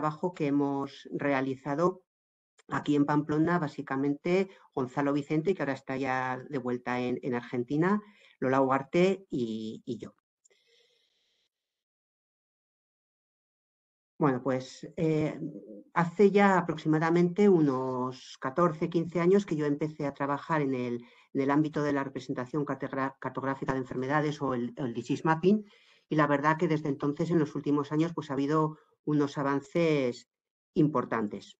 trabajo que hemos realizado aquí en Pamplona, básicamente Gonzalo Vicente, que ahora está ya de vuelta en, Argentina, Lola Huarte y, yo. Bueno, pues eh, hace ya aproximadamente unos 14, 15 años que yo empecé a trabajar en el, ámbito de la representación cartográfica de enfermedades o el disease mapping, y la verdad que desde entonces, en los últimos años, pues ha habido unos avances importantes.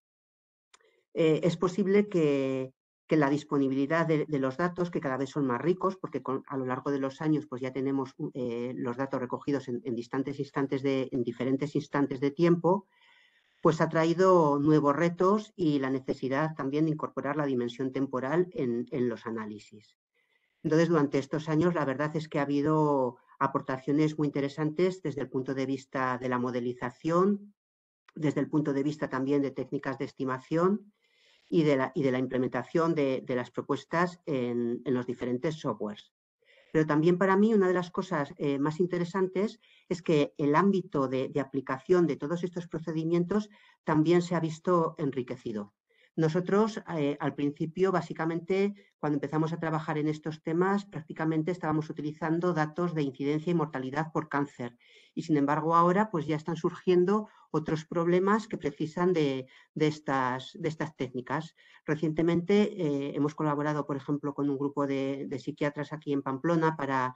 Eh, es posible que, que la disponibilidad de, los datos, que cada vez son más ricos, porque a lo largo de los años pues ya tenemos eh, los datos recogidos en, distantes instantes en diferentes instantes de tiempo, pues ha traído nuevos retos y la necesidad también de incorporar la dimensión temporal en, en los análisis. Entonces, durante estos años, la verdad es que ha habido aportaciones muy interesantes desde el punto de vista de la modelización, desde el punto de vista también de técnicas de estimación y de la, implementación de, las propuestas en, los diferentes softwares. Pero también para mí una de las cosas eh, más interesantes es que el ámbito de aplicación de todos estos procedimientos también se ha visto enriquecido. Nosotros eh, al principio, básicamente, cuando empezamos a trabajar en estos temas, prácticamente estábamos utilizando datos de incidencia y mortalidad por cáncer. Y sin embargo, ahora pues ya están surgiendo otros problemas que precisan de, estas, técnicas. Recientemente eh, hemos colaborado, por ejemplo, con un grupo de, psiquiatras aquí en Pamplona para,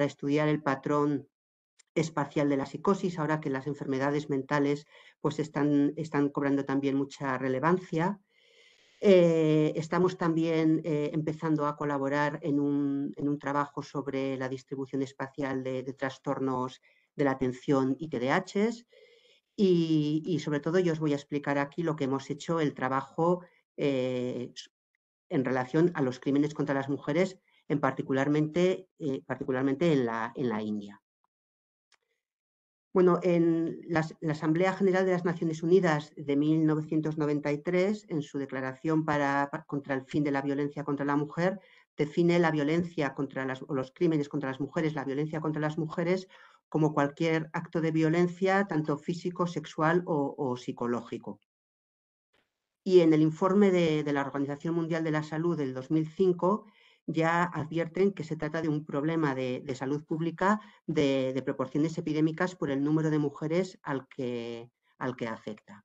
estudiar el patrón espacial de la psicosis, ahora que las enfermedades mentales pues están cobrando también mucha relevancia. Eh, estamos también eh, empezando a colaborar en un, trabajo sobre la distribución espacial de, trastornos de la atención y TDAHs. Y, sobre todo yo os voy a explicar aquí lo que hemos hecho, el trabajo eh, en relación a los crímenes contra las mujeres, en particularmente, particularmente en, la, en la India. Bueno, en la, Asamblea General de las Naciones Unidas de 1993, en su declaración para, contra el fin de la violencia contra la mujer, define la violencia contra las, o los crímenes contra las mujeres, la violencia contra las mujeres, como cualquier acto de violencia, tanto físico, sexual o, psicológico. Y en el informe de, de la Organización Mundial de la Salud del 2005, ya advierten que se trata de un problema de, salud pública de, proporciones epidémicas por el número de mujeres al que, al que afecta.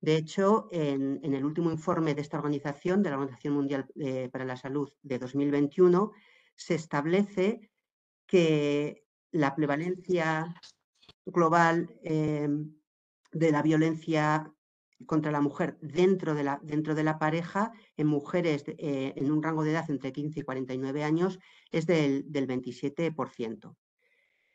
De hecho, en, el último informe de esta organización, de la Organización Mundial eh, para la Salud de 2021, se establece que la prevalencia global eh, de la violencia contra la mujer dentro de la, dentro de la pareja en mujeres eh, en un rango de edad entre 15 y 49 años es del, del 27%.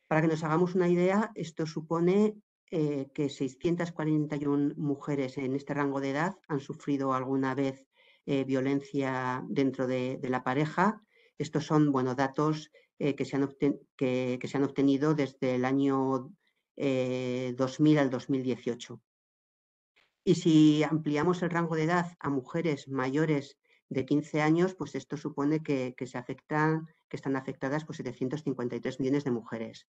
Para que nos hagamos una idea, esto supone eh, que 641 mujeres en este rango de edad han sufrido alguna vez eh, violencia dentro de, la pareja. Estos son bueno, datos que se, han que, se han obtenido desde el año 2000 al 2018. Y si ampliamos el rango de edad a mujeres mayores de 15 años, pues esto supone que, se que están afectadas por pues, 753 millones de mujeres.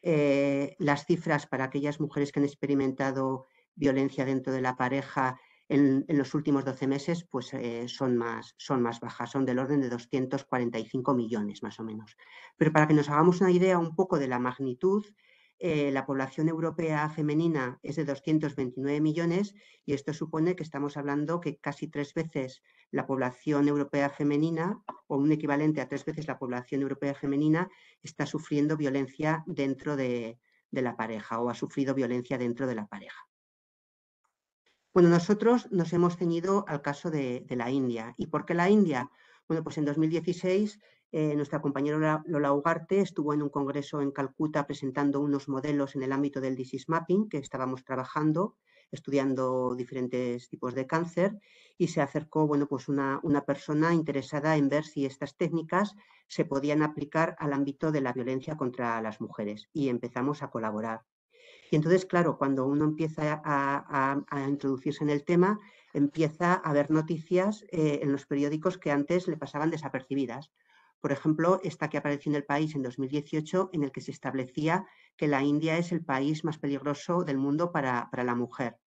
Eh, las cifras para aquellas mujeres que han experimentado violencia dentro de la pareja en, los últimos 12 meses pues, eh, son, más, son más bajas, son del orden de 245 millones más o menos. Pero para que nos hagamos una idea un poco de la magnitud, eh, la población europea femenina es de 229 millones y esto supone que estamos hablando que casi tres veces la población europea femenina o un equivalente a tres veces la población europea femenina está sufriendo violencia dentro de, la pareja o ha sufrido violencia dentro de la pareja. Bueno, nosotros nos hemos ceñido al caso de, de la India. ¿Y por qué la India? Bueno, pues en 2016 eh, nuestra compañera Lola Ugarte estuvo en un congreso en Calcuta presentando unos modelos en el ámbito del disease mapping que estábamos trabajando, estudiando diferentes tipos de cáncer y se acercó pues una, persona interesada en ver si estas técnicas se podían aplicar al ámbito de la violencia contra las mujeres y empezamos a colaborar. Y entonces, claro, cuando uno empieza a, introducirse en el tema, empieza a ver noticias eh, en los periódicos que antes le pasaban desapercibidas. Por ejemplo, esta que apareció en el país en 2018, en el que se establecía que la India es el país más peligroso del mundo para, la mujer.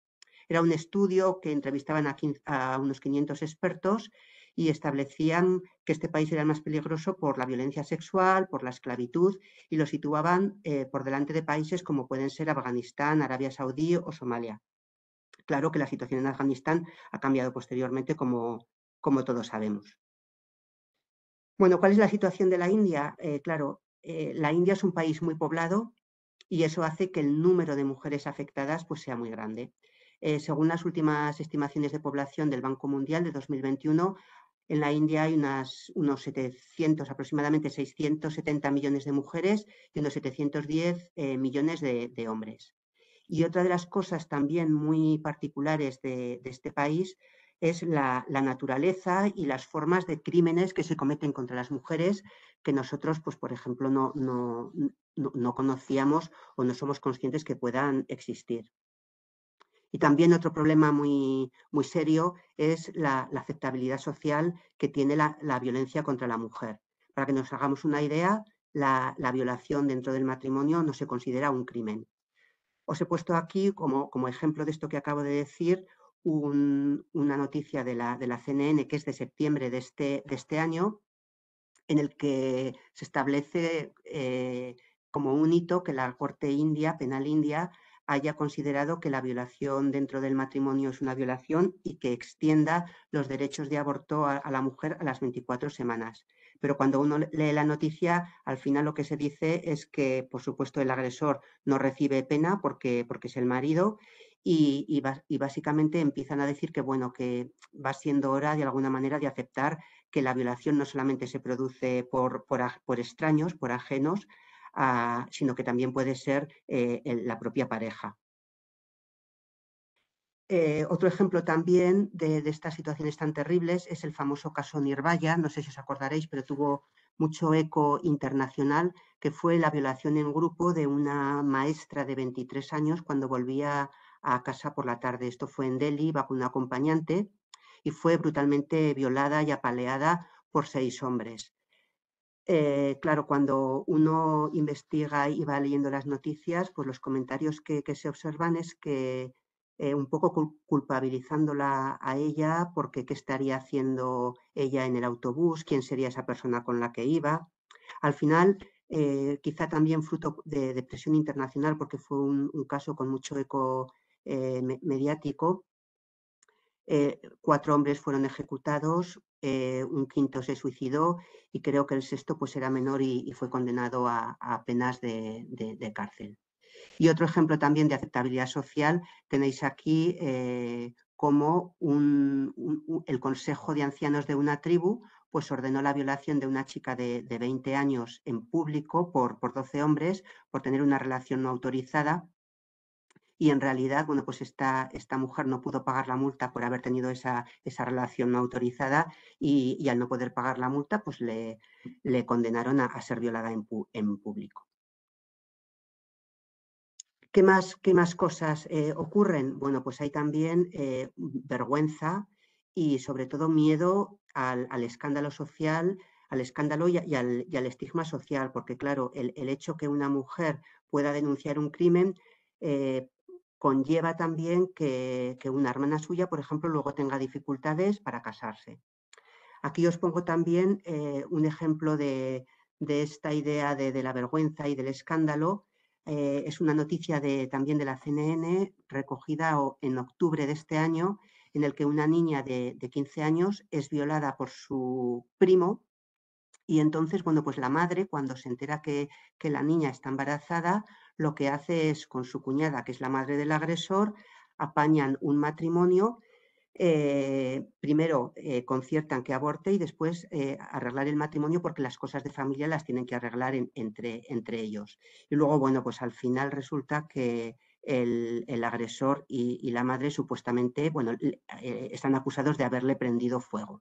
Era un estudio que entrevistaban a, unos 500 expertos y establecían que este país era el más peligroso por la violencia sexual, por la esclavitud, y lo situaban eh, por delante de países como pueden ser Afganistán, Arabia Saudí o Somalia. Claro que la situación en Afganistán ha cambiado posteriormente, como todos sabemos. Bueno, ¿cuál es la situación de la India? Eh, claro, eh, la India es un país muy poblado y eso hace que el número de mujeres afectadas pues, sea muy grande. Eh, según las últimas estimaciones de población del Banco Mundial de 2021, en la India hay unos 700, aproximadamente 670 millones de mujeres y unos 710 millones de, hombres. Y otra de las cosas también muy particulares de, de este país es la, naturaleza y las formas de crímenes que se cometen contra las mujeres que nosotros, pues, por ejemplo, no, conocíamos o no somos conscientes que puedan existir. Y también otro problema muy, muy serio es la, aceptabilidad social que tiene la, violencia contra la mujer. Para que nos hagamos una idea, la, violación dentro del matrimonio no se considera un crimen. Os he puesto aquí como, como ejemplo de esto que acabo de decir una noticia de la, de la, CNN que es de septiembre de este, de este año, en el que se establece eh, como un hito que la Corte India, Penal India, haya considerado que la violación dentro del matrimonio es una violación y que extienda los derechos de aborto a, la mujer a las 24 semanas. Pero cuando uno lee la noticia, al final lo que se dice es que, por supuesto, el agresor no recibe pena porque, porque es el marido y, básicamente empiezan a decir que, bueno, que va siendo hora de alguna manera de aceptar que la violación no solamente se produce por, extraños, por ajenos, ah, sino que también puede ser eh, la propia pareja. Eh, otro ejemplo también de, estas situaciones tan terribles es el famoso caso Nirvaya, no sé si os acordaréis, pero tuvo mucho eco internacional, que fue la violación en grupo de una maestra de 23 años cuando volvía a a casa por la tarde. Esto fue en Delhi, va con un acompañante y fue brutalmente violada y apaleada por seis hombres. Eh, claro, cuando uno investiga y va leyendo las noticias, pues los comentarios que, se observan es que eh, un poco culpabilizándola a ella porque qué estaría haciendo ella en el autobús, quién sería esa persona con la que iba. Al final, eh, quizá también fruto de, presión internacional porque fue un caso con mucho eco eh, mediático, eh, cuatro hombres fueron ejecutados, eh, un quinto se suicidó y creo que el sexto pues era menor y, fue condenado a, penas de, cárcel. Y otro ejemplo también de aceptabilidad social tenéis aquí como el Consejo de Ancianos de una tribu pues ordenó la violación de una chica de, 20 años en público por, por 12 hombres por tener una relación no autorizada y en realidad, bueno, pues esta, esta mujer no pudo pagar la multa por haber tenido esa, relación no autorizada y, al no poder pagar la multa, pues le, le condenaron a, ser violada en, público. ¿Qué más, qué más cosas eh, ocurren? Bueno, pues hay también eh, vergüenza y sobre todo miedo al, escándalo social, al escándalo y, al, estigma social, porque claro, el, el, hecho que una mujer pueda denunciar un crimen eh, conlleva también que, una hermana suya, por ejemplo, luego tenga dificultades para casarse. Aquí os pongo también eh, un ejemplo de, esta idea de, la vergüenza y del escándalo. Eh, es una noticia de, también de la CNN recogida en octubre de este año, en el que una niña de, 15 años es violada por su primo y entonces, bueno, pues la madre cuando se entera que la niña está embarazada lo que hace es, con su cuñada, que es la madre del agresor, apañan un matrimonio, eh, primero eh, conciertan que aborte y después eh, arreglar el matrimonio porque las cosas de familia las tienen que arreglar entre, ellos. Y luego, bueno, pues al final resulta que el, agresor y, la madre supuestamente, bueno, están acusados de haberle prendido fuego.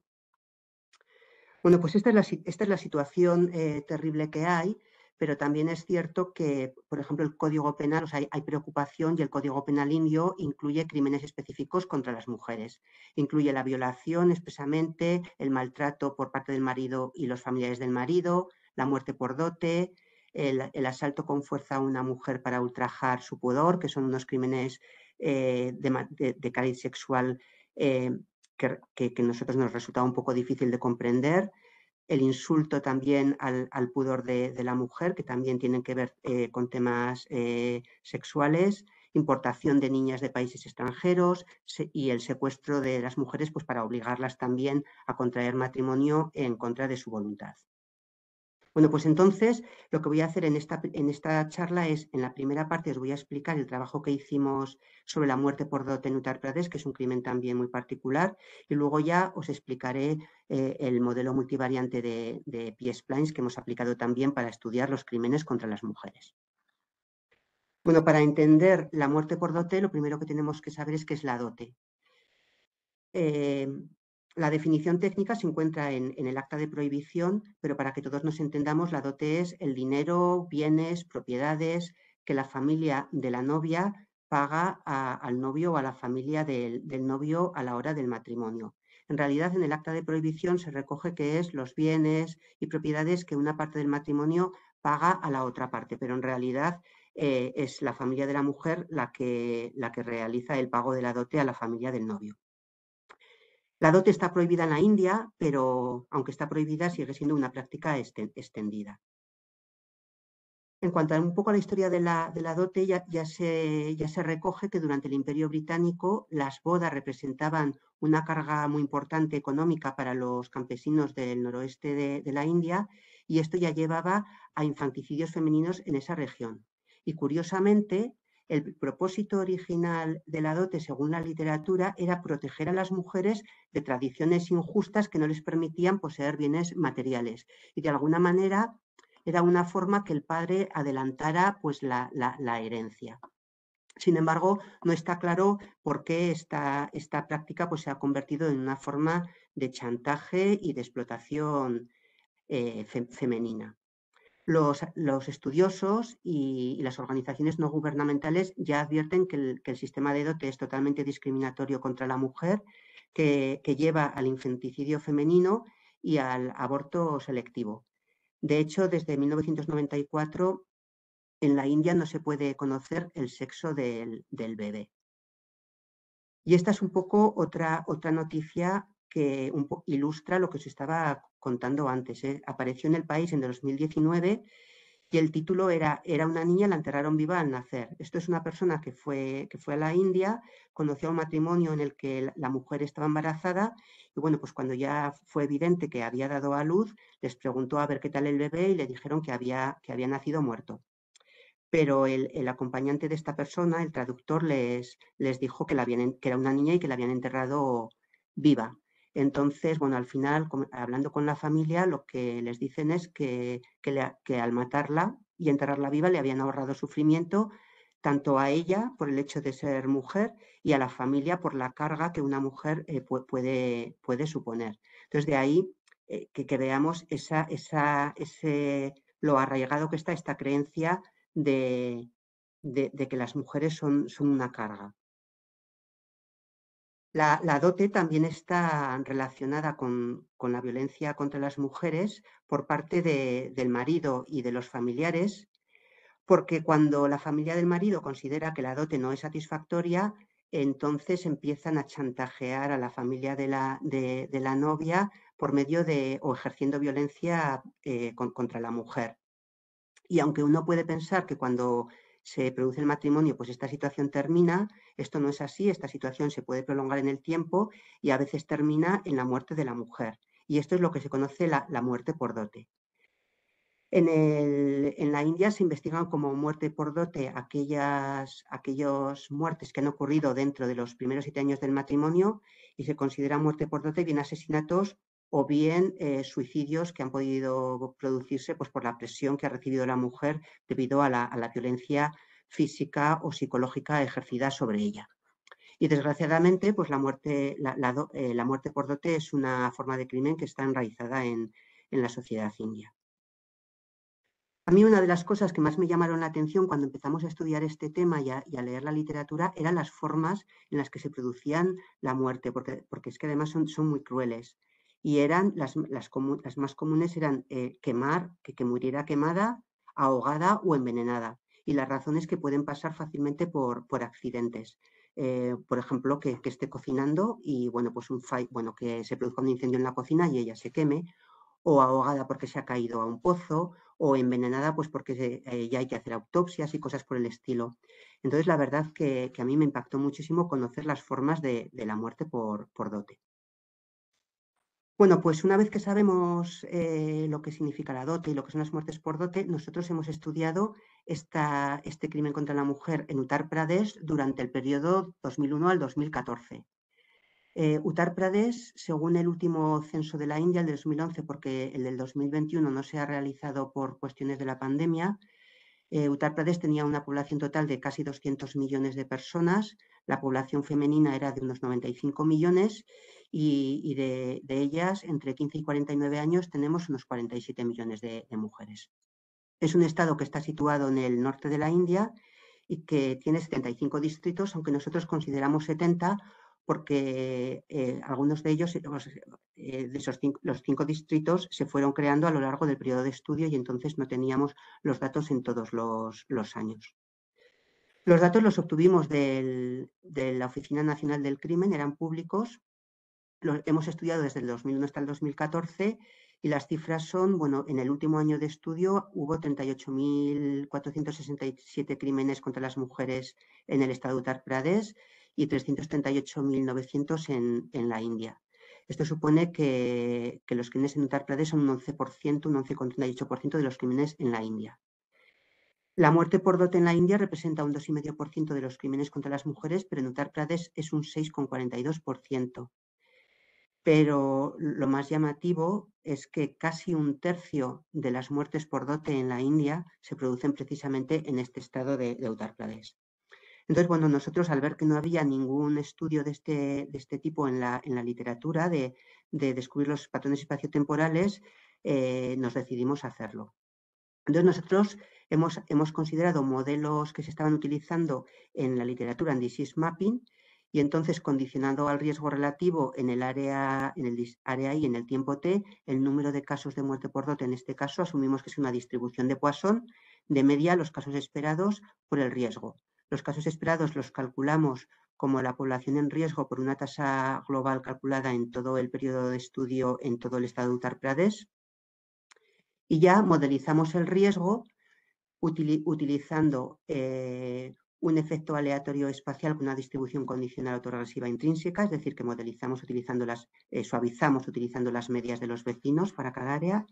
Bueno, pues esta es la situación terrible que hay pero también es cierto que, por ejemplo, el Código Penal, o sea, hay, preocupación y el Código Penal indio incluye crímenes específicos contra las mujeres. Incluye la violación expresamente, el maltrato por parte del marido y los familiares del marido, la muerte por dote, el, asalto con fuerza a una mujer para ultrajar su pudor, que son unos crímenes eh, de, de, cariz sexual eh, que, a nosotros nos resulta un poco difícil de comprender el insulto también al, pudor de, la mujer, que también tienen que ver eh, con temas eh, sexuales, importación de niñas de países extranjeros y el secuestro de las mujeres pues, para obligarlas también a contraer matrimonio en contra de su voluntad. Bueno, pues entonces lo que voy a hacer en esta, en esta charla es, en la primera parte os voy a explicar el trabajo que hicimos sobre la muerte por dote en Uttar Pradesh, que es un crimen también muy particular, y luego ya os explicaré eh, el modelo multivariante de, de que hemos aplicado también para estudiar los crímenes contra las mujeres. Bueno, para entender la muerte por dote, lo primero que tenemos que saber es qué es la dote. Eh, la definición técnica se encuentra en, el acta de prohibición, pero para que todos nos entendamos, la dote es el dinero, bienes, propiedades que la familia de la novia paga al novio o a la familia del, novio a la hora del matrimonio. En realidad, en el acta de prohibición se recoge que es los bienes y propiedades que una parte del matrimonio paga a la otra parte, pero en realidad eh, es la familia de la mujer la que realiza el pago de la dote a la familia del novio. La dote está prohibida en la India, pero aunque está prohibida, sigue siendo una práctica extendida. En cuanto a un poco a la historia de la, dote, ya, se, recoge que durante el Imperio Británico las bodas representaban una carga muy importante económica para los campesinos del noroeste de la India y esto ya llevaba a infanticidios femeninos en esa región. Y curiosamente, el propósito original de la dote, según la literatura, era proteger a las mujeres de tradiciones injustas que no les permitían poseer bienes materiales. Y de alguna manera era una forma que el padre adelantara pues, la, herencia. Sin embargo, no está claro por qué esta, esta práctica pues, se ha convertido en una forma de chantaje y de explotación eh, femenina. Los, estudiosos y, las organizaciones no gubernamentales ya advierten que el, sistema de dote es totalmente discriminatorio contra la mujer, que, lleva al infanticidio femenino y al aborto selectivo. De hecho, desde 1994 en la India no se puede conocer el sexo del, bebé. Y esta es un poco otra, otra noticia que un ilustra lo que se estaba contando antes. ¿eh? Apareció en el país en 2019 y el título era Era una niña, la enterraron viva al nacer. Esto es una persona que fue, que fue a la India, conoció un matrimonio en el que la mujer estaba embarazada y bueno, pues cuando ya fue evidente que había dado a luz, les preguntó a ver qué tal el bebé y le dijeron que había, que había nacido muerto. Pero el, acompañante de esta persona, el traductor, les, les dijo que, la habían, que era una niña y que la habían enterrado viva. Entonces, bueno, al final, hablando con la familia, lo que les dicen es que, que, al matarla y enterrarla viva le habían ahorrado sufrimiento tanto a ella por el hecho de ser mujer y a la familia por la carga que una mujer eh, puede, puede, suponer. Entonces, de ahí eh, que, veamos esa, esa, ese, lo arraigado que está esta creencia de, de, de que las mujeres son, son, una carga. La, dote también está relacionada con, la violencia contra las mujeres por parte del marido y de los familiares, porque cuando la familia del marido considera que la dote no es satisfactoria, entonces empiezan a chantajear a la familia de la, de, la novia por medio de o ejerciendo violencia eh, contra la mujer. Y aunque uno puede pensar que cuando se produce el matrimonio, pues esta situación termina, esto no es así, esta situación se puede prolongar en el tiempo y a veces termina en la muerte de la mujer. Y esto es lo que se conoce la, la muerte por dote. En, la India se investigan como muerte por dote aquellas, aquellos muertes que han ocurrido dentro de los primeros siete años del matrimonio y se considera muerte por dote bien asesinatos o bien eh, suicidios que han podido producirse pues, por la presión que ha recibido la mujer debido a la, violencia física o psicológica ejercida sobre ella. Y desgraciadamente, pues la muerte, la, eh, muerte por dote es una forma de crimen que está enraizada en, la sociedad india. A mí una de las cosas que más me llamaron la atención cuando empezamos a estudiar este tema y a, leer la literatura eran las formas en las que se producían la muerte, porque, es que además son, son muy crueles y eran las, las, más comunes eran eh, quemar, que, que, muriera quemada, ahogada o envenenada. Y las razones que pueden pasar fácilmente por, accidentes. Eh, por ejemplo, que, esté cocinando y bueno, pues un bueno, que se produzca un incendio en la cocina y ella se queme, o ahogada porque se ha caído a un pozo, o envenenada pues porque eh, ya hay que hacer autopsias y cosas por el estilo. Entonces, la verdad que, a mí me impactó muchísimo conocer las formas de, la muerte por, por dote. Bueno, pues una vez que sabemos eh, lo que significa la dote y lo que son las muertes por dote, nosotros hemos estudiado este crimen contra la mujer en Uttar Pradesh durante el periodo 2001 al 2014. Eh, Uttar Pradesh, según el último censo de la India, el de 2011, porque el del 2021 no se ha realizado por cuestiones de la pandemia, eh, Uttar Pradesh tenía una población total de casi 200 millones de personas, la población femenina era de unos 95 millones y, de, ellas, entre 15 y 49 años, tenemos unos 47 millones de, mujeres. Es un estado que está situado en el norte de la India y que tiene 75 distritos, aunque nosotros consideramos 70 porque eh, algunos de ellos, eh, de esos cinco, los cinco distritos, se fueron creando a lo largo del periodo de estudio y entonces no teníamos los datos en todos los, años. Los datos los obtuvimos de la Oficina Nacional del Crimen, eran públicos hemos estudiado desde el 2001 hasta el 2014 y las cifras son, bueno, en el último año de estudio hubo 38.467 crímenes contra las mujeres en el estado de Uttar Pradesh y 338.900 en, en la India. Esto supone que, que, los crímenes en Uttar Pradesh son un 11%, un 11,38% de los crímenes en la India. La muerte por dote en la India representa un 2,5% de los crímenes contra las mujeres, pero en Uttar Pradesh es un 6,42% pero lo más llamativo es que casi un tercio de las muertes por dote en la India se producen precisamente en este estado de, Uttar Pradesh. Entonces, bueno, nosotros al ver que no había ningún estudio de este, este tipo en la, literatura, de, descubrir los patrones espaciotemporales, eh, nos decidimos hacerlo. Entonces, nosotros hemos, hemos considerado modelos que se estaban utilizando en la literatura en disease mapping y entonces condicionado al riesgo relativo en el área, en el área I, en el tiempo T, el número de casos de muerte por dote, en este caso asumimos que es una distribución de Poisson, de media los casos esperados por el riesgo. Los casos esperados los calculamos como la población en riesgo por una tasa global calculada en todo el periodo de estudio en todo el estado de Uttar Pradesh. Y ya modelizamos el riesgo utilizando eh, un efecto aleatorio espacial con una distribución condicional autoregresiva intrínseca, es decir, que modelizamos utilizando las, eh, suavizamos utilizando las medias de los vecinos para cada área,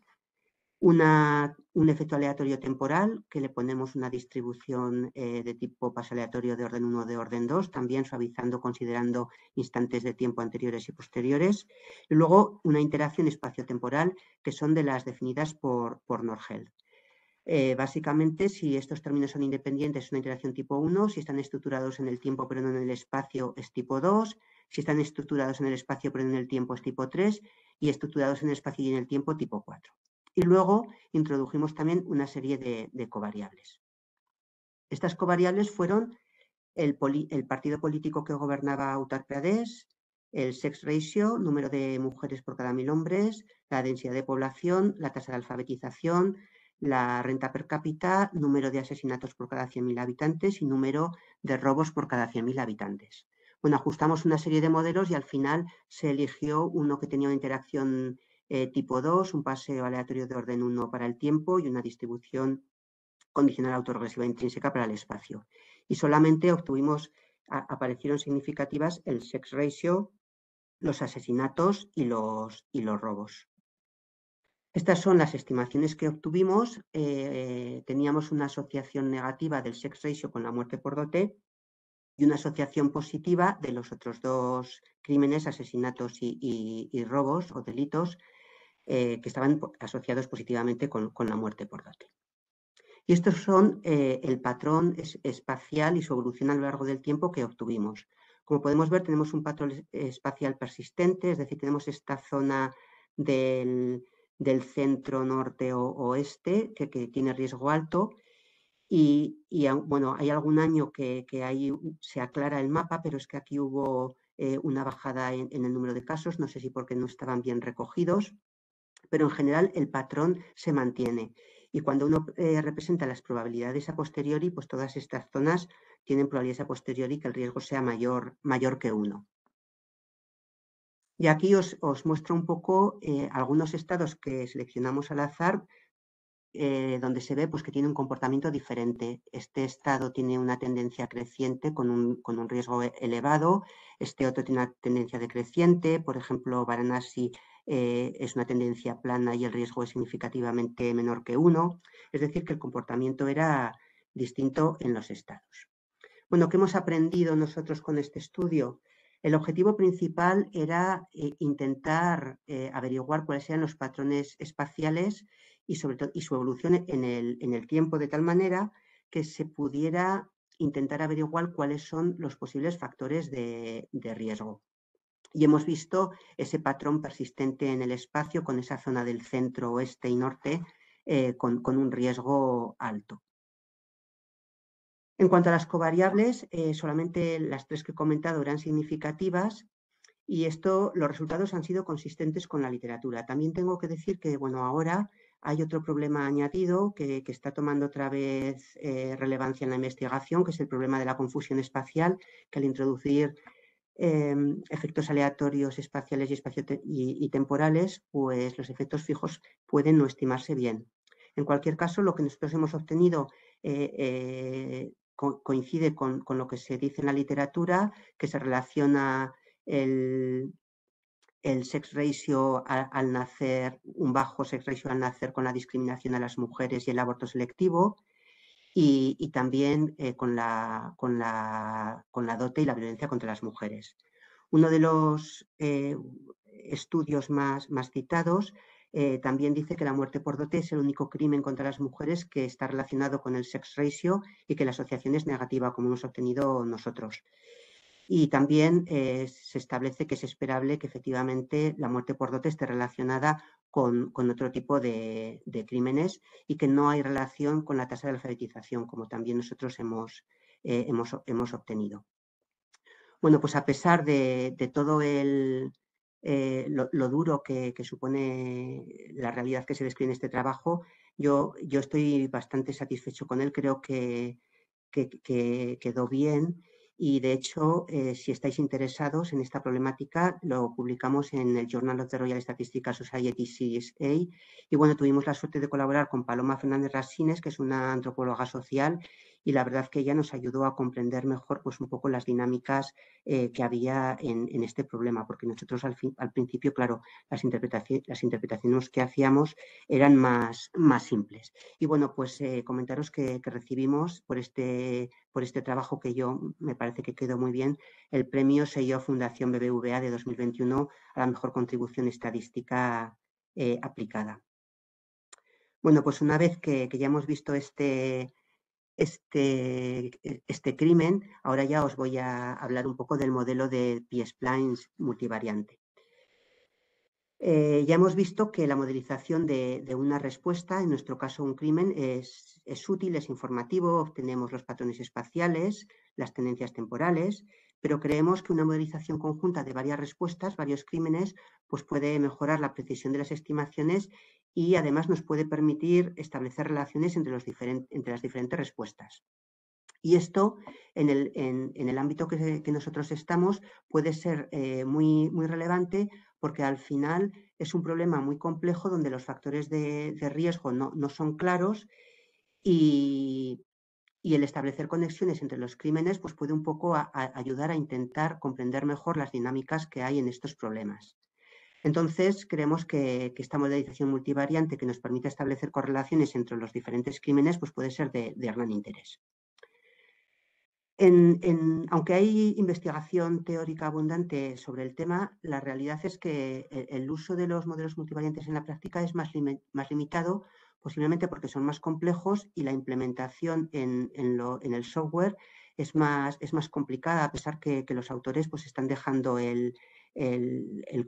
una, un efecto aleatorio temporal, que le ponemos una distribución eh, de tipo pase aleatorio de orden 1 de orden 2, también suavizando, considerando instantes de tiempo anteriores y posteriores. Y luego una interacción espacio-temporal, que son de las definidas por, por Norgel. Eh, básicamente, si estos términos son independientes, es una interacción tipo 1, si están estructurados en el tiempo pero no en el espacio, es tipo 2, si están estructurados en el espacio pero no en el tiempo, es tipo 3, y estructurados en el espacio y en el tiempo, tipo 4. Y luego introdujimos también una serie de, covariables. Estas covariables fueron el, el, partido político que gobernaba Uttar Pradesh, el sex ratio, número de mujeres por cada mil hombres, la densidad de población, la tasa de alfabetización, la renta per cápita, número de asesinatos por cada 100.000 habitantes y número de robos por cada 100.000 habitantes. Bueno, ajustamos una serie de modelos y al final se eligió uno que tenía una interacción eh, tipo 2, un paseo aleatorio de orden 1 para el tiempo y una distribución condicional autoregresiva intrínseca para el espacio. Y solamente obtuvimos, aparecieron significativas el sex ratio, los asesinatos y los, y los robos. Estas son las estimaciones que obtuvimos. Eh, teníamos una asociación negativa del sex ratio con la muerte por dote y una asociación positiva de los otros dos crímenes, asesinatos y, robos o delitos eh, que estaban asociados positivamente con, la muerte por dote. Y estos son eh, el patrón espacial y su evolución a lo largo del tiempo que obtuvimos. Como podemos ver, tenemos un patrón espacial persistente, es decir, tenemos esta zona del, del centro norte o oeste, que, tiene riesgo alto. Y, bueno, hay algún año que, ahí se aclara el mapa, pero es que aquí hubo eh, una bajada en, el número de casos, no sé si porque no estaban bien recogidos, pero en general el patrón se mantiene. Y cuando uno eh, representa las probabilidades a posteriori, pues todas estas zonas tienen probabilidades a posteriori que el riesgo sea mayor, mayor que uno. Y aquí os, muestro un poco eh, algunos estados que seleccionamos al azar, eh, donde se ve pues, que tiene un comportamiento diferente. Este estado tiene una tendencia creciente con un, riesgo e, elevado, este otro tiene una tendencia decreciente, por ejemplo, Varanasi eh, es una tendencia plana y el riesgo es significativamente menor que uno. Es decir, que el comportamiento era distinto en los estados. Bueno, ¿qué hemos aprendido nosotros con este estudio? El objetivo principal era eh, intentar eh, averiguar cuáles eran los patrones espaciales y, sobre todo, y su evolución en el, tiempo de tal manera que se pudiera intentar averiguar cuáles son los posibles factores de, riesgo. Y hemos visto ese patrón persistente en el espacio con esa zona del centro, oeste y norte eh, con, un riesgo alto. En cuanto a las covariables, eh, solamente las tres que he comentado eran significativas y esto, los resultados han sido consistentes con la literatura. También tengo que decir que, bueno, ahora hay otro problema añadido que, está tomando otra vez eh, relevancia en la investigación, que es el problema de la confusión espacial, que al introducir em, efectos aleatorios espaciales y, temporales, pues los efectos fijos pueden no estimarse bien. En cualquier caso, lo que nosotros hemos obtenido eh, coincide con, lo que se dice en la literatura, que se relaciona el, sex ratio al, nacer, un bajo sex ratio al nacer con la discriminación a las mujeres y el aborto selectivo, y, también eh, con, la, dote y la violencia contra las mujeres. Uno de los eh, estudios más, más citados eh, también dice que la muerte por dote es el único crimen contra las mujeres que está relacionado con el sex ratio y que la asociación es negativa, como hemos obtenido nosotros. Y también eh, se establece que es esperable que efectivamente la muerte por dote esté relacionada con, otro tipo de, crímenes y que no hay relación con la tasa de alfabetización, como también nosotros hemos, eh, hemos, obtenido. Bueno, pues a pesar de todo el, eh, lo, duro que, supone la realidad que se describe en este trabajo, yo, yo estoy bastante satisfecho con él, creo que, quedó bien y de hecho, eh, si estáis interesados en esta problemática, lo publicamos en el Journal of the Royal Statistical Society CSA y bueno, tuvimos la suerte de colaborar con Paloma Fernández Rasines, que es una antropóloga social y la verdad que ella nos ayudó a comprender mejor pues un poco las dinámicas eh, que había en, este problema, porque nosotros al, principio, claro, las, las interpretaciones que hacíamos eran más, más simples. Y bueno, pues eh, comentaros que, recibimos por este, por este trabajo que yo me parece que quedó muy bien, el premio Sello Fundación BBVA de 2021 a la mejor contribución estadística eh, aplicada. Bueno, pues una vez que ya hemos visto este, este, e, este crimen, ahora ya os voy a hablar un poco del modelo de P-splines multivariante. Eh, ya hemos visto que la modelización de, una respuesta, en nuestro caso un crimen, es, es, útil, es informativo, obtenemos los patrones espaciales, las tendencias temporales, pero creemos que una modelización conjunta de varias respuestas, varios crímenes, pues puede mejorar la precisión de las estimaciones y además nos puede permitir establecer relaciones entre, los entre las diferentes respuestas. Y esto, en el, ámbito que, nosotros estamos, puede ser eh, muy, relevante porque al final es un problema muy complejo donde los factores de, riesgo no, son claros y, el establecer conexiones entre los crímenes pues puede un poco ayudar a intentar comprender mejor las dinámicas que hay en estos problemas. Entonces, creemos que, esta modelización multivariante que nos permite establecer correlaciones entre los diferentes crímenes pues puede ser de, gran interés. aunque hay investigación teórica abundante sobre el tema, la realidad es que e, el, uso de los modelos multivariantes en la práctica es más, limitado, posiblemente porque son más complejos y la implementación en, el software es más, es más complicada, a pesar que, que los autores pues, están dejando el,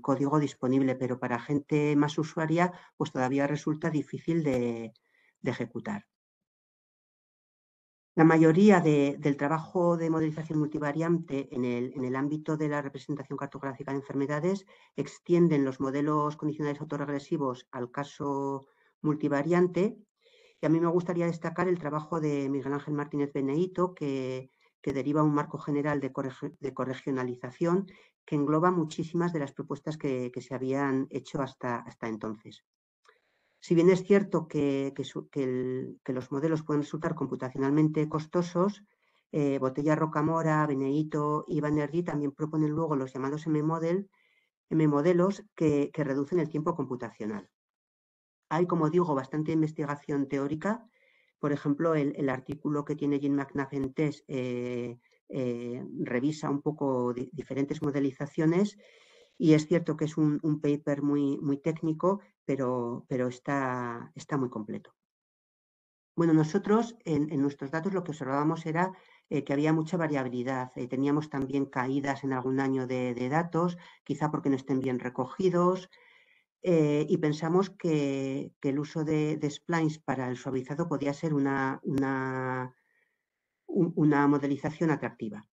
código disponible, pero para gente más usuaria pues todavía resulta difícil de, ejecutar. La mayoría del trabajo de modelización multivariante en el, ámbito de la representación cartográfica de enfermedades extienden los modelos condicionales autoregresivos al caso multivariante. Y a mí me gustaría destacar el trabajo de Miguel Ángel Martínez Beneito, que, que deriva un marco general de, corregionalización que engloba muchísimas de las propuestas que, se habían hecho hasta, hasta, entonces. Si bien es cierto que, que, los modelos pueden resultar computacionalmente costosos, eh, Botella Rocamora, Benedito y también proponen luego los llamados m M-modelos que, que reducen el tiempo computacional. Hay, como digo, bastante investigación teórica por ejemplo, el, artículo que tiene jean McNabb en eh, eh, revisa un poco diferentes modelizaciones y es cierto que es un, paper muy, muy técnico, pero, pero está, muy completo. Bueno, nosotros en, nuestros datos lo que observábamos era eh, que había mucha variabilidad. teníamos también caídas en algún año de, datos, quizá porque no estén bien recogidos, eh, y pensamos que, el uso de, splines para el suavizado podía ser una, una, una modelización atractiva.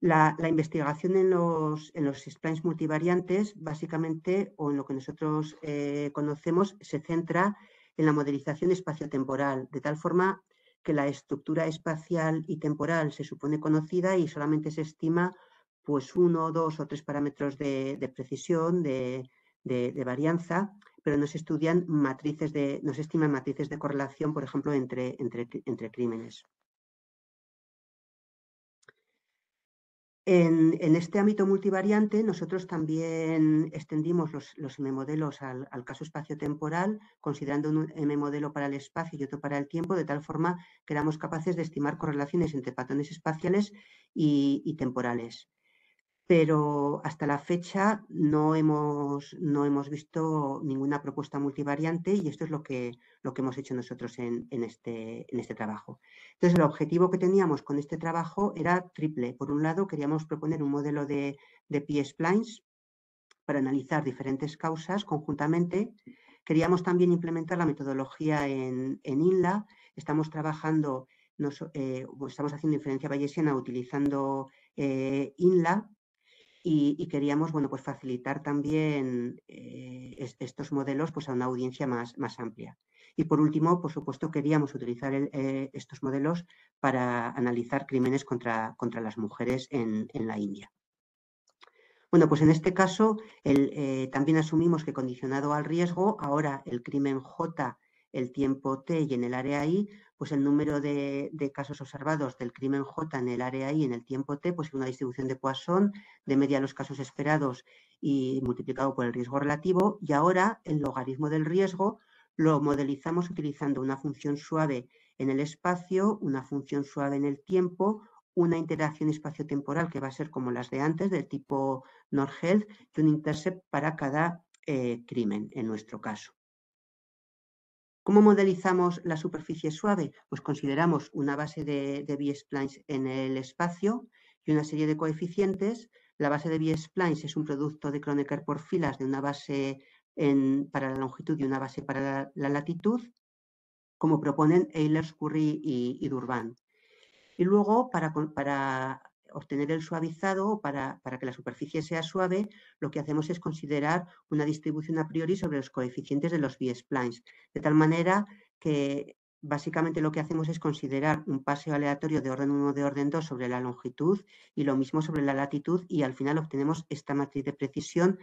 La, investigación en los, en los splines multivariantes, básicamente, o en lo que nosotros eh, conocemos, se centra en la modelización espaciotemporal, de tal forma que la estructura espacial y temporal se supone conocida y solamente se estima pues uno, dos o tres parámetros de, de precisión de, de, varianza, pero no se estudian matrices de, estiman matrices de correlación, por ejemplo, entre, crímenes. En, este ámbito multivariante, nosotros también extendimos los, M-modelos al, caso caso temporal considerando un M-modelo para el espacio y otro para el tiempo, de tal forma que éramos capaces de estimar correlaciones entre patrones espaciales y temporales pero hasta la fecha no hemos, visto ninguna propuesta multivariante y esto es lo que, lo que hemos hecho nosotros este, en, este, trabajo. Entonces, el objetivo que teníamos con este trabajo era triple. Por un lado, queríamos proponer un modelo de, de P-splines para analizar diferentes causas conjuntamente. Queríamos también implementar la metodología en, INLA. Estamos trabajando, eh, estamos haciendo inferencia bayesiana utilizando eh, INLA y, queríamos bueno, pues facilitar también eh, estos modelos pues, a una audiencia más, amplia. Y por último, por supuesto, queríamos utilizar eh, estos modelos para analizar crímenes contra, contra las mujeres en, la India. Bueno, pues en este caso eh, también asumimos que condicionado al riesgo, ahora el crimen J el tiempo T y en el área I, pues el número de, casos observados del crimen J en el área I en el tiempo T, pues una distribución de Poisson, de media los casos esperados y multiplicado por el riesgo relativo. Y ahora el logaritmo del riesgo lo modelizamos utilizando una función suave en el espacio, una función suave en el tiempo, una interacción espacio-temporal que va a ser como las de antes, del tipo Norhealth, y un intercept para cada eh, crimen en nuestro caso. ¿Cómo modelizamos la superficie suave? Pues consideramos una base de, B-splines en el espacio y una serie de coeficientes. La base de B-splines es un producto de Kronecker por filas de una base para la longitud y una base para la, latitud, como proponen Eilers, Curry y, Durban. Y luego, para, para obtener el suavizado para, que la superficie sea suave, lo que hacemos es considerar una distribución a priori sobre los coeficientes de los B-splines, de tal manera que básicamente lo que hacemos es considerar un paseo aleatorio de orden 1 de orden 2 sobre la longitud y lo mismo sobre la latitud y al final obtenemos esta matriz de precisión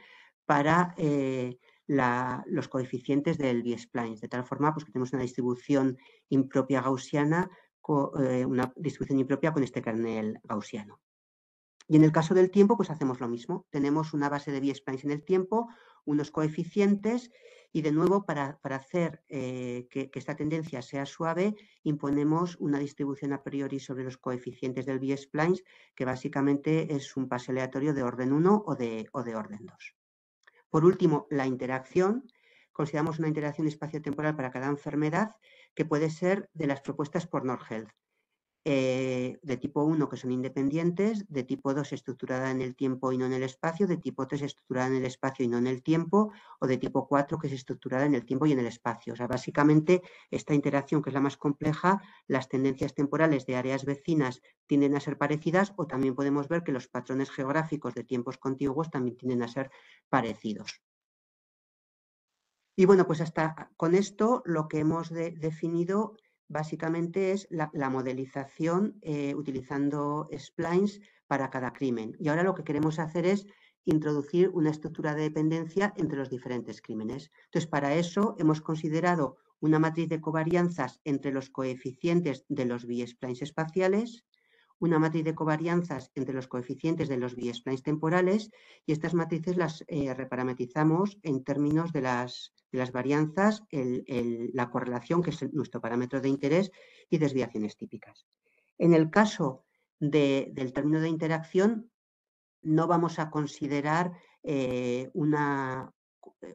para eh, los coeficientes del B-splines, de tal forma pues, que tenemos una distribución impropia gaussiana eh, una distribución impropia con este kernel gaussiano. Y en el caso del tiempo, pues hacemos lo mismo. Tenemos una base de B-splines en el tiempo, unos coeficientes y de nuevo para, hacer eh, que, esta tendencia sea suave imponemos una distribución a priori sobre los coeficientes del B-splines que básicamente es un pase aleatorio de orden 1 o de, o de orden 2. Por último, la interacción. Consideramos una interacción espacio-temporal para cada enfermedad que puede ser de las propuestas por North eh, de tipo 1 que son independientes, de tipo 2 estructurada en el tiempo y no en el espacio, de tipo 3 estructurada en el espacio y no en el tiempo, o de tipo 4 que es estructurada en el tiempo y en el espacio. O sea, básicamente esta interacción que es la más compleja, las tendencias temporales de áreas vecinas tienden a ser parecidas o también podemos ver que los patrones geográficos de tiempos contiguos también tienden a ser parecidos. Y bueno, pues hasta con esto lo que hemos definido básicamente es la, modelización eh, utilizando splines para cada crimen. Y ahora lo que queremos hacer es introducir una estructura de dependencia entre los diferentes crímenes. Entonces, para eso hemos considerado una matriz de covarianzas entre los coeficientes de los B-splines espaciales una matriz de covarianzas entre los coeficientes de los planes temporales y estas matrices las eh, reparametrizamos en términos de las, de las varianzas, la correlación, que es nuestro parámetro de interés, y desviaciones típicas. En el caso del término de interacción, no vamos a considerar eh, una,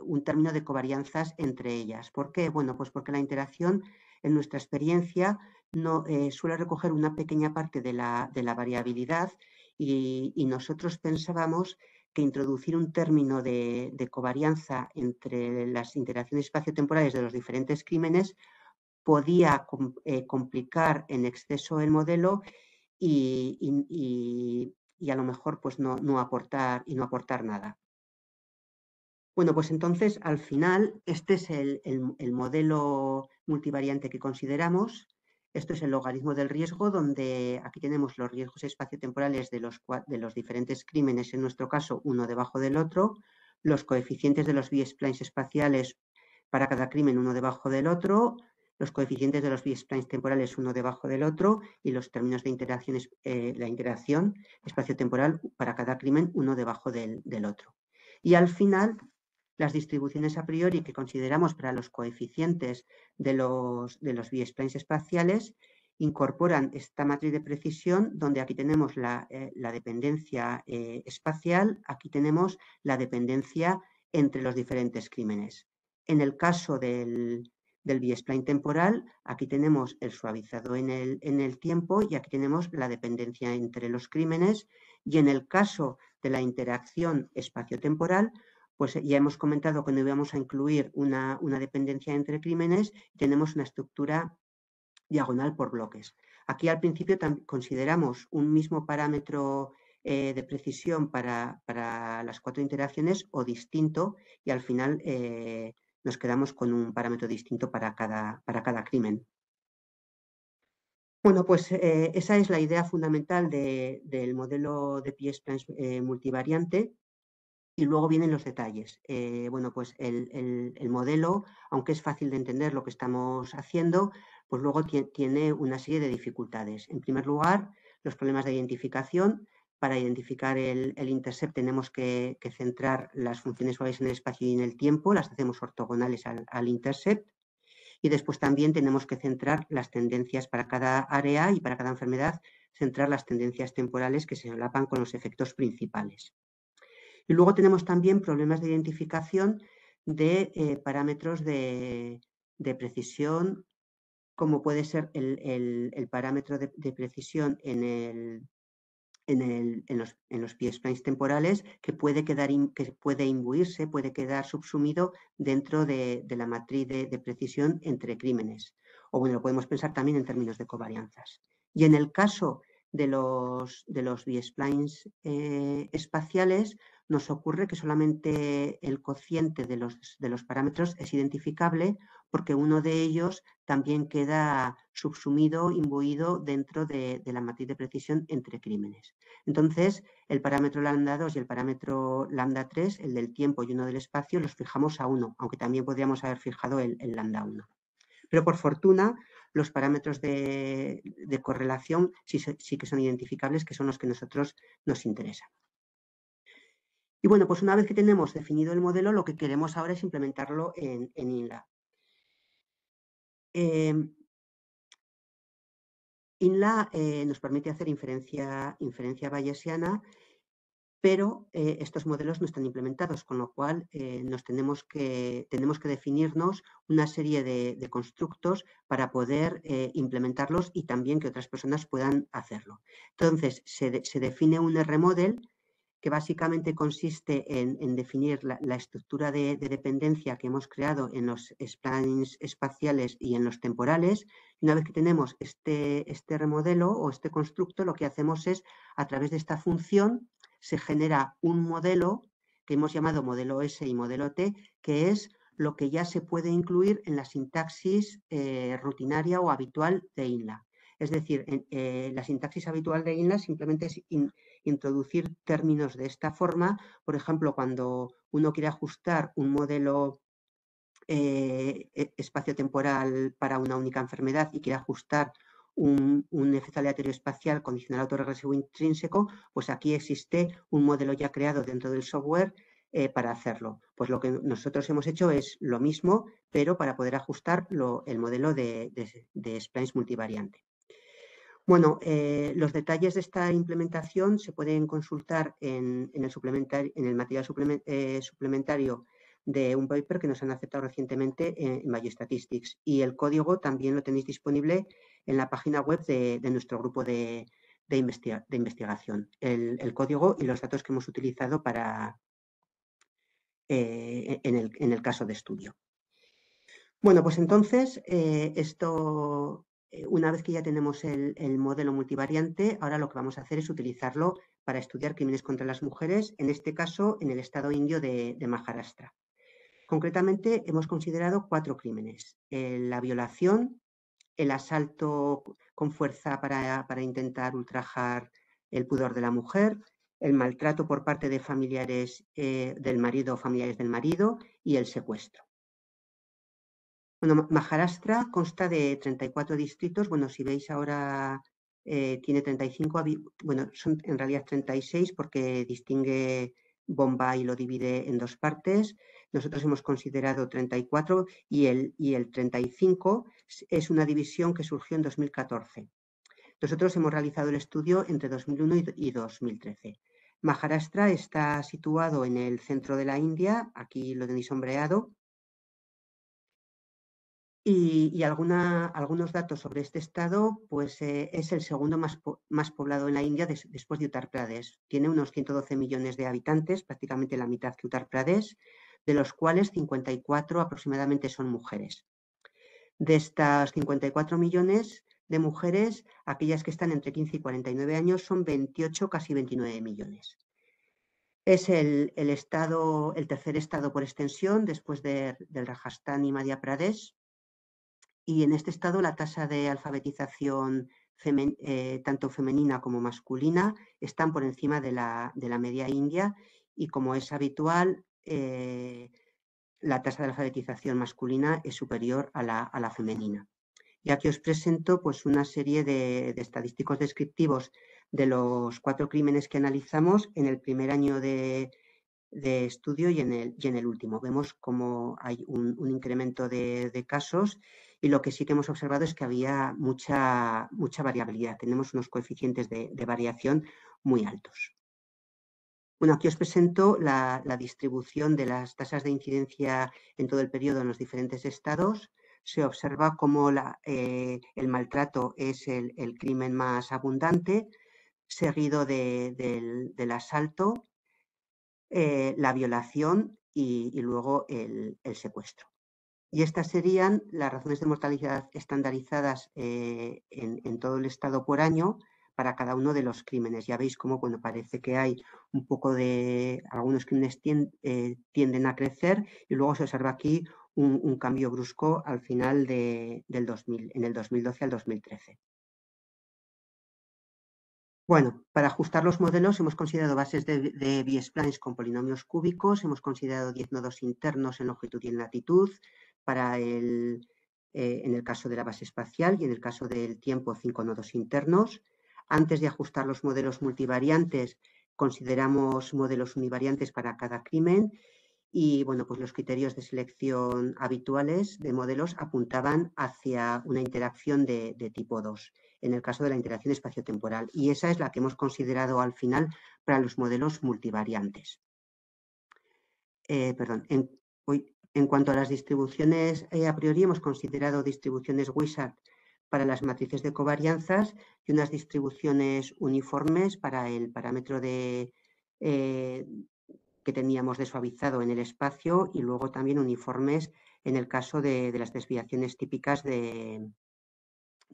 un término de covarianzas entre ellas. ¿Por qué? Bueno, pues porque la interacción, en nuestra experiencia, eh, suele recoger una pequeña parte de la, variabilidad y, nosotros pensábamos que introducir un término de, covarianza entre las interacciones espaciotemporales de los diferentes crímenes podía eh, complicar en exceso el modelo y, a lo mejor pues no, aportar y no aportar nada. Bueno, pues entonces al final este es el modelo multivariante que consideramos esto es el logaritmo del riesgo, donde aquí tenemos los riesgos espaciotemporales de los, de los diferentes crímenes, en nuestro caso uno debajo del otro, los coeficientes de los B-splines espaciales para cada crimen uno debajo del otro, los coeficientes de los B-splines temporales uno debajo del otro y los términos de interacción, eh, la interacción espaciotemporal para cada crimen uno debajo del, del otro. Y al final las distribuciones a priori que consideramos para los coeficientes de los, de los espaciales incorporan esta matriz de precisión donde aquí tenemos la, eh, dependencia eh, espacial, aquí tenemos la dependencia entre los diferentes crímenes. En el caso del, del spline temporal, aquí tenemos el suavizado en el, en el tiempo y aquí tenemos la dependencia entre los crímenes y en el caso de la interacción espaciotemporal, pues eh, ya hemos comentado que no íbamos a incluir una, dependencia entre crímenes tenemos una estructura diagonal por bloques. Aquí al principio consideramos un mismo parámetro eh, de precisión para, las cuatro interacciones o distinto y al final eh, nos quedamos con un parámetro distinto para cada, para cada crimen. Bueno, pues esa es la idea fundamental del modelo de pies multivariante y luego vienen los detalles. Eh, bueno, pues el, modelo, aunque es fácil de entender lo que estamos haciendo, pues luego tiene una serie de dificultades. En primer lugar, los problemas de identificación. Para identificar el, intercept tenemos que, centrar las funciones suaves en el espacio y en el tiempo, las hacemos ortogonales al, al intercept. Y después también tenemos que centrar las tendencias para cada área y para cada enfermedad, centrar las tendencias temporales que se solapan con los efectos principales. Y luego tenemos también problemas de identificación de eh, parámetros de, precisión, como puede ser el, parámetro de, precisión en, el, en, los, en los pies temporales, que puede, quedar que puede imbuirse, puede quedar subsumido dentro de, la matriz de, precisión entre crímenes. O bueno, lo podemos pensar también en términos de covarianzas. Y en el caso de los, de los eh, espaciales, nos ocurre que solamente el cociente de los, parámetros es identificable porque uno de ellos también queda subsumido, imbuido dentro de, la matriz de precisión entre crímenes. Entonces, el parámetro lambda 2 y el parámetro lambda 3, el del tiempo y uno del espacio, los fijamos a uno, aunque también podríamos haber fijado el, lambda 1. Pero por fortuna, los parámetros de, correlación sí, sí que son identificables, que son los que a nosotros nos interesan. Y bueno, pues una vez que tenemos definido el modelo, lo que queremos ahora es implementarlo en, INLA. Em, INLA eh, nos permite hacer inferencia, inferencia bayesiana, pero eh, estos modelos no están implementados, con lo cual eh, nos tenemos que, tenemos que definirnos una serie de, constructos para poder implementarlos y también que otras personas puedan hacerlo. Entonces, se, se define un R-model que básicamente consiste en, definir la, estructura de, dependencia que hemos creado en los splines espaciales y en los temporales. Y una vez que tenemos este, este remodelo o este constructo, lo que hacemos es, a través de esta función, se genera un modelo que hemos llamado modelo S y modelo T, que es lo que ya se puede incluir en la sintaxis eh, rutinaria o habitual de INLA. Es decir, eh, la sintaxis habitual de INLA simplemente es introducir términos de esta forma. Por ejemplo, cuando uno quiere ajustar un modelo eh, e-, espacio-temporal para una única enfermedad y quiere ajustar un, efecto aleatorio espacial condicional autorregresivo intrínseco, pues aquí existe un modelo ya creado dentro del software eh, para hacerlo. Pues lo que nosotros hemos hecho es lo mismo, pero para poder ajustar el modelo de, de, de splines multivariante. Bueno, eh, los detalles de esta implementación se pueden consultar en, el, material eh, suplementario de un paper que nos han aceptado recientemente en, en Biostatistics. Y el código también lo tenéis disponible en la página web de, nuestro grupo de, investigación. El, código y los datos que hemos utilizado para, eh, en, el, caso de estudio. Bueno, pues entonces esto eh, una vez que ya tenemos el, modelo multivariante, ahora lo que vamos a hacer es utilizarlo para estudiar crímenes contra las mujeres, en este caso en el estado indio de, Maharashtra. Concretamente, hemos considerado cuatro crímenes. la violación, el asalto con fuerza para, intentar ultrajar el pudor de la mujer, el maltrato por parte de familiares eh, del marido o familiares del marido y el secuestro. Bueno, Maharashtra consta de 34 distritos. Bueno, si veis ahora eh, tiene 35, bueno, son en realidad 36 porque distingue Bombay y lo divide en dos partes. Nosotros hemos considerado 34 y el, y el 35 es una división que surgió en 2014. Nosotros hemos realizado el estudio entre 2001 y 2013. Maharashtra está situado en el centro de la India, aquí lo tenéis sombreado, y, algunos datos sobre este estado, pues eh, es el segundo más, poblado en la India después de Uttar Pradesh. Tiene unos 112 millones de habitantes, prácticamente la mitad que Uttar Pradesh, de los cuales 54 aproximadamente son mujeres. De estas 54 millones de mujeres, aquellas que están entre 15 y 49 años son 28, casi 29 millones. Es el, estado, el tercer estado por extensión, después del Rajasthan y Madhya Pradesh, y en este estado la tasa de alfabetización eh, tanto femenina como masculina están por encima de la, media india y como es habitual, eh, la tasa de alfabetización masculina es superior a la, femenina. Y aquí os presento pues, una serie de, estadísticos descriptivos de los cuatro crímenes que analizamos en el primer año de, estudio y en, el, en, el, último. Vemos cómo hay un, incremento de, de casos y lo que sí que hemos observado es que había mucha, mucha variabilidad. Tenemos unos coeficientes de, variación muy altos. Bueno, aquí os presento la, distribución de las tasas de incidencia en todo el periodo en los diferentes estados. Se observa cómo eh, el maltrato es el, crimen más abundante, seguido del, asalto, eh, la violación y, luego el secuestro. Y estas serían las razones de mortalidad estandarizadas eh, en, todo el Estado por año para cada uno de los crímenes. Ya veis cómo cuando parece que hay un poco de... Algunos crímenes eh, tienden, a crecer y luego se observa aquí un, cambio brusco al final del 2000, en el 2012 al 2013. Bueno, para ajustar los modelos hemos considerado bases de, de splines con polinomios cúbicos, hemos considerado 10 nodos internos en longitud y en latitud, para el, eh, en el caso de la base espacial y en el caso del tiempo, cinco nodos internos. Antes de ajustar los modelos multivariantes, consideramos modelos univariantes para cada crimen y bueno, pues los criterios de selección habituales de modelos apuntaban hacia una interacción de, tipo 2, en el caso de la interacción espaciotemporal. Y esa es la que hemos considerado al final para los modelos multivariantes. Eh, perdón, en, en cuanto a las distribuciones, eh, a priori hemos considerado distribuciones Wizard para las matrices de covarianzas y unas distribuciones uniformes para el parámetro eh, que teníamos de en el espacio y luego también uniformes en el caso de, las desviaciones típicas del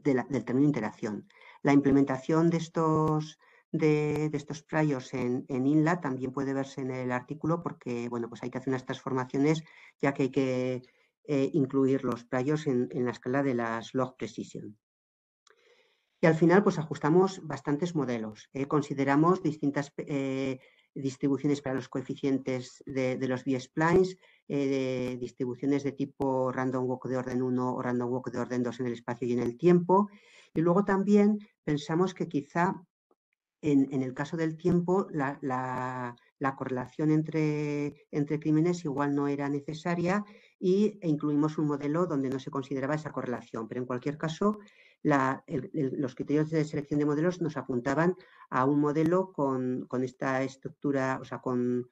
término interacción. La implementación de estos de, estos playos en, INLA también puede verse en el artículo porque bueno, pues hay que hacer unas transformaciones ya que hay que eh, incluir los playos en, la escala de las log precision. Y al final pues ajustamos bastantes modelos. Eh, consideramos distintas eh, distribuciones para los coeficientes de, los B-splines, distribuciones de tipo random walk de orden 1 o random walk de orden 2 en el espacio y en el tiempo. Y luego también pensamos que quizá en, el caso del tiempo, la, correlación entre, crímenes igual no era necesaria y, e incluimos un modelo donde no se consideraba esa correlación. Pero en cualquier caso, los criterios de selección de modelos nos apuntaban a un modelo con, esta estructura, o sea, con,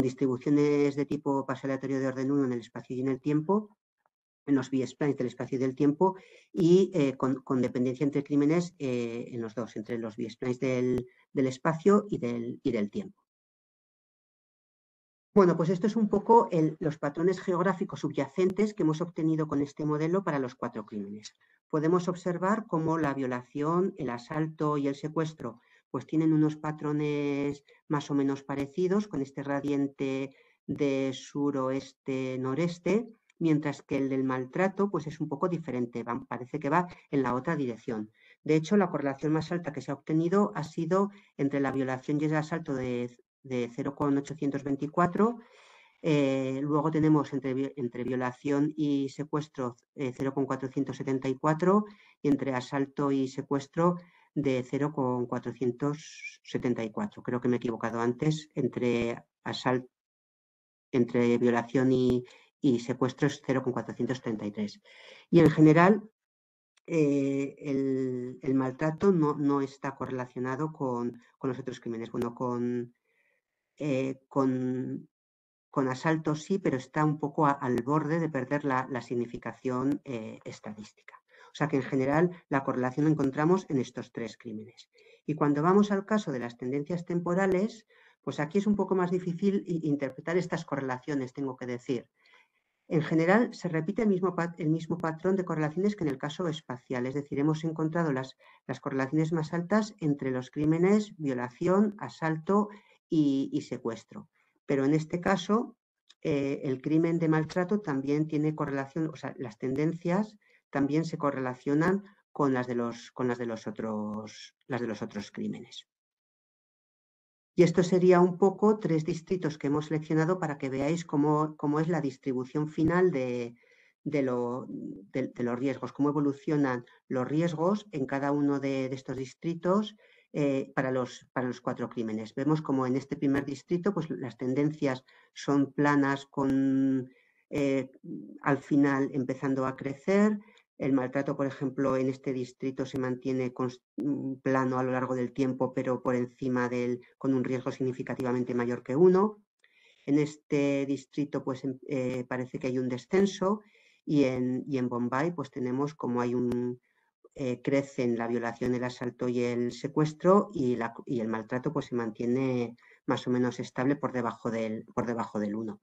distribuciones de tipo paso aleatorio de orden 1 en el espacio y en el tiempo, en los biesplanes del espacio y del tiempo y eh, con, dependencia entre crímenes eh, en los dos, entre los biesplanes del, del espacio y del, del tiempo. Bueno, pues esto es un poco los patrones geográficos subyacentes que hemos obtenido con este modelo para los cuatro crímenes. Podemos observar cómo la violación, el asalto y el secuestro pues tienen unos patrones más o menos parecidos con este radiante de suroeste-noreste, mientras que el del maltrato pues es un poco diferente, parece que va en la otra dirección. De hecho, la correlación más alta que se ha obtenido ha sido entre la violación y el asalto de, de 0,824 eh, luego tenemos entre, entre, violación y secuestro 0,474 eh, y entre asalto y secuestro de 0,474. Creo que me he equivocado antes, entre asalto, entre violación y, y secuestros 0,433. Y en general, eh, el, maltrato no, está correlacionado con, los otros crímenes. Bueno, con, asalto eh, con, con sí, pero está un poco al borde de perder la, significación eh, estadística. O sea que en general la correlación la encontramos en estos tres crímenes. Y cuando vamos al caso de las tendencias temporales, pues aquí es un poco más difícil interpretar estas correlaciones, tengo que decir. En general, se repite el mismo, el mismo, patrón de correlaciones que en el caso espacial, es decir, hemos encontrado las, las correlaciones más altas entre los crímenes, violación, asalto y, secuestro. Pero en este caso, eh, el crimen de maltrato también tiene correlación, o sea, las tendencias también se correlacionan con las de los, con las de los, otros, las de los otros crímenes. Y esto sería un poco tres distritos que hemos seleccionado para que veáis cómo, es la distribución final de, los riesgos, cómo evolucionan los riesgos en cada uno de, estos distritos eh, para, los, para los cuatro crímenes. Vemos como en este primer distrito pues, las tendencias son planas con eh, al final empezando a crecer, el maltrato, por ejemplo, en este distrito se mantiene mm, plano a lo largo del tiempo, pero por encima del, con un riesgo significativamente mayor que uno. En este distrito, pues em, eh, parece que hay un descenso y en, en Bombay, pues tenemos como hay un eh, crecen la violación, el asalto y el secuestro y, el maltrato, pues se mantiene más o menos estable por debajo del, por debajo del uno.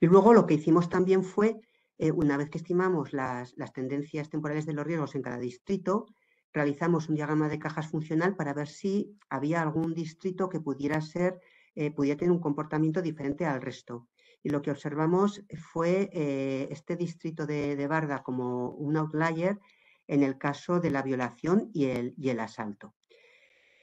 Y luego lo que hicimos también fue eh, una vez que estimamos las, tendencias temporales de los riesgos en cada distrito, realizamos un diagrama de cajas funcional para ver si había algún distrito que pudiera ser, eh, pudiera tener un comportamiento diferente al resto. Y lo que observamos fue eh, este distrito de, de Barda como un outlier en el caso de la violación y el, y el asalto.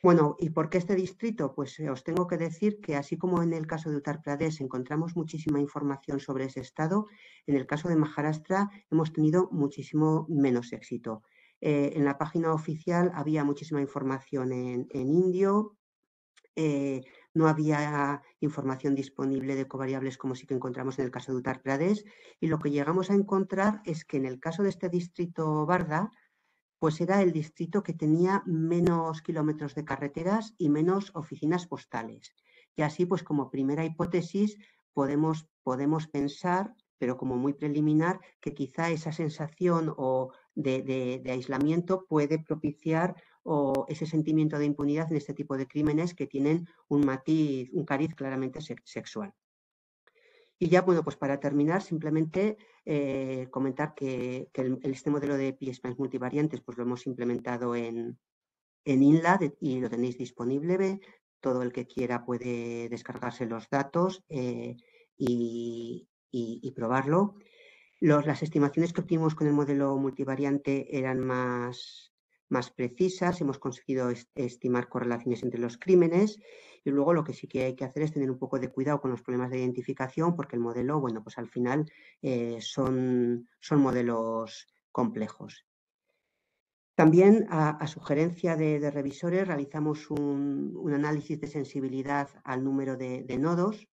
Bueno, ¿y por qué este distrito? Pues eh, os tengo que decir que así como en el caso de Uttar Pradesh encontramos muchísima información sobre ese estado, en el caso de Maharashtra hemos tenido muchísimo menos éxito. Eh, en la página oficial había muchísima información en, indio, eh, no había información disponible de covariables como sí que encontramos en el caso de Uttar Pradesh y lo que llegamos a encontrar es que en el caso de este distrito Barda, pues era el distrito que tenía menos kilómetros de carreteras y menos oficinas postales. Y así, pues como primera hipótesis, podemos, podemos pensar, pero como muy preliminar, que quizá esa sensación o de, aislamiento puede propiciar o ese sentimiento de impunidad en este tipo de crímenes que tienen un matiz, un cariz claramente sexual. Y ya, bueno, pues para terminar, simplemente eh, comentar que, este modelo de más multivariantes, pues lo hemos implementado en, en INLAD y lo tenéis disponible. Todo el que quiera puede descargarse los datos eh, y, probarlo. las estimaciones que obtuvimos con el modelo multivariante eran más, más precisas, hemos conseguido estimar correlaciones entre los crímenes y luego lo que sí que hay que hacer es tener un poco de cuidado con los problemas de identificación porque el modelo, bueno, pues al final eh, son, son modelos complejos. También, a, sugerencia de, revisores, realizamos un, análisis de sensibilidad al número de, nodos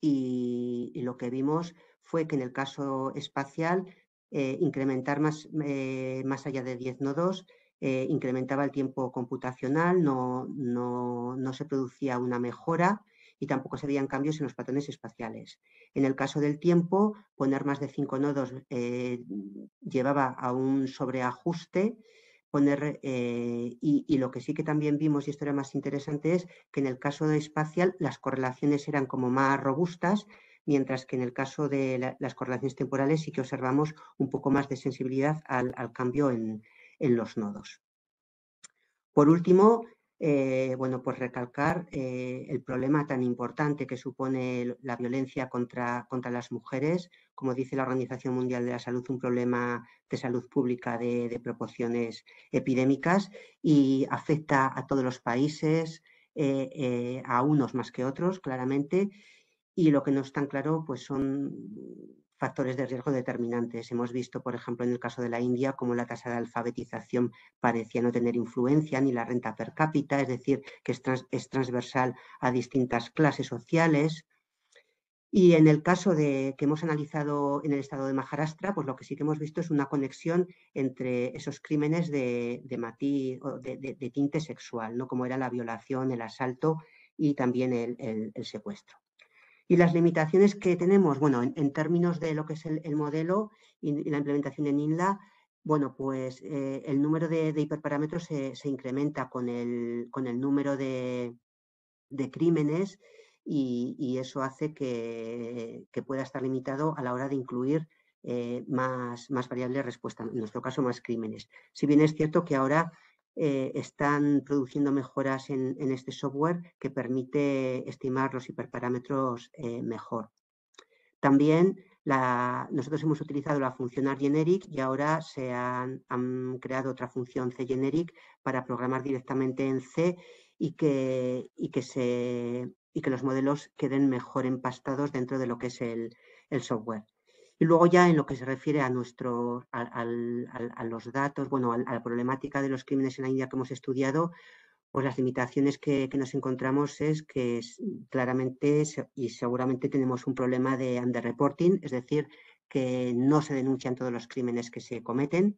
y lo que vimos fue que en el caso espacial eh, incrementar más, eh, más allá de 10 nodos eh, incrementaba el tiempo computacional, no, se producía una mejora y tampoco se veían cambios en los patrones espaciales. En el caso del tiempo, poner más de 5 nodos llevaba a un sobreajuste poner y, lo que sí que también vimos y esto era más interesante es que en el caso de espacial las correlaciones eran como más robustas mientras que en el caso de las correlaciones temporales sí que observamos un poco más de sensibilidad al, cambio en, los nodos. Por último, eh, bueno, pues recalcar eh, el problema tan importante que supone la violencia contra, las mujeres, como dice la Organización Mundial de la Salud, un problema de salud pública de, proporciones epidémicas y afecta a todos los países, eh, a unos más que otros, claramente, y lo que no es tan claro pues son factores de riesgo determinantes. Hemos visto, por ejemplo, en el caso de la India, cómo la tasa de alfabetización parecía no tener influencia ni la renta per cápita, es decir, que es, transversal a distintas clases sociales. Y en el caso de, que hemos analizado en el estado de Maharashtra, pues lo que sí que hemos visto es una conexión entre esos crímenes de, de, tinte sexual, ¿no? como era la violación, el asalto y también el secuestro. Y las limitaciones que tenemos, bueno, en, términos de lo que es el, modelo y, la implementación en INLA, bueno, pues eh, el número de, hiperparámetros se, incrementa con el, con el número de, crímenes y, eso hace que, pueda estar limitado a la hora de incluir eh, más, más variables de respuesta, en nuestro caso más crímenes. Si bien es cierto que ahora eh, están produciendo mejoras en, este software que permite estimar los hiperparámetros eh, mejor. También nosotros hemos utilizado la función generic y ahora se han, creado otra función C generic para programar directamente en C y que, los modelos queden mejor empastados dentro de lo que es el software. Y luego ya en lo que se refiere a, nuestro, a, los datos, bueno, a, la problemática de los crímenes en la India que hemos estudiado, pues las limitaciones que, nos encontramos es que claramente y seguramente tenemos un problema de underreporting, es decir, que no se denuncian todos los crímenes que se cometen.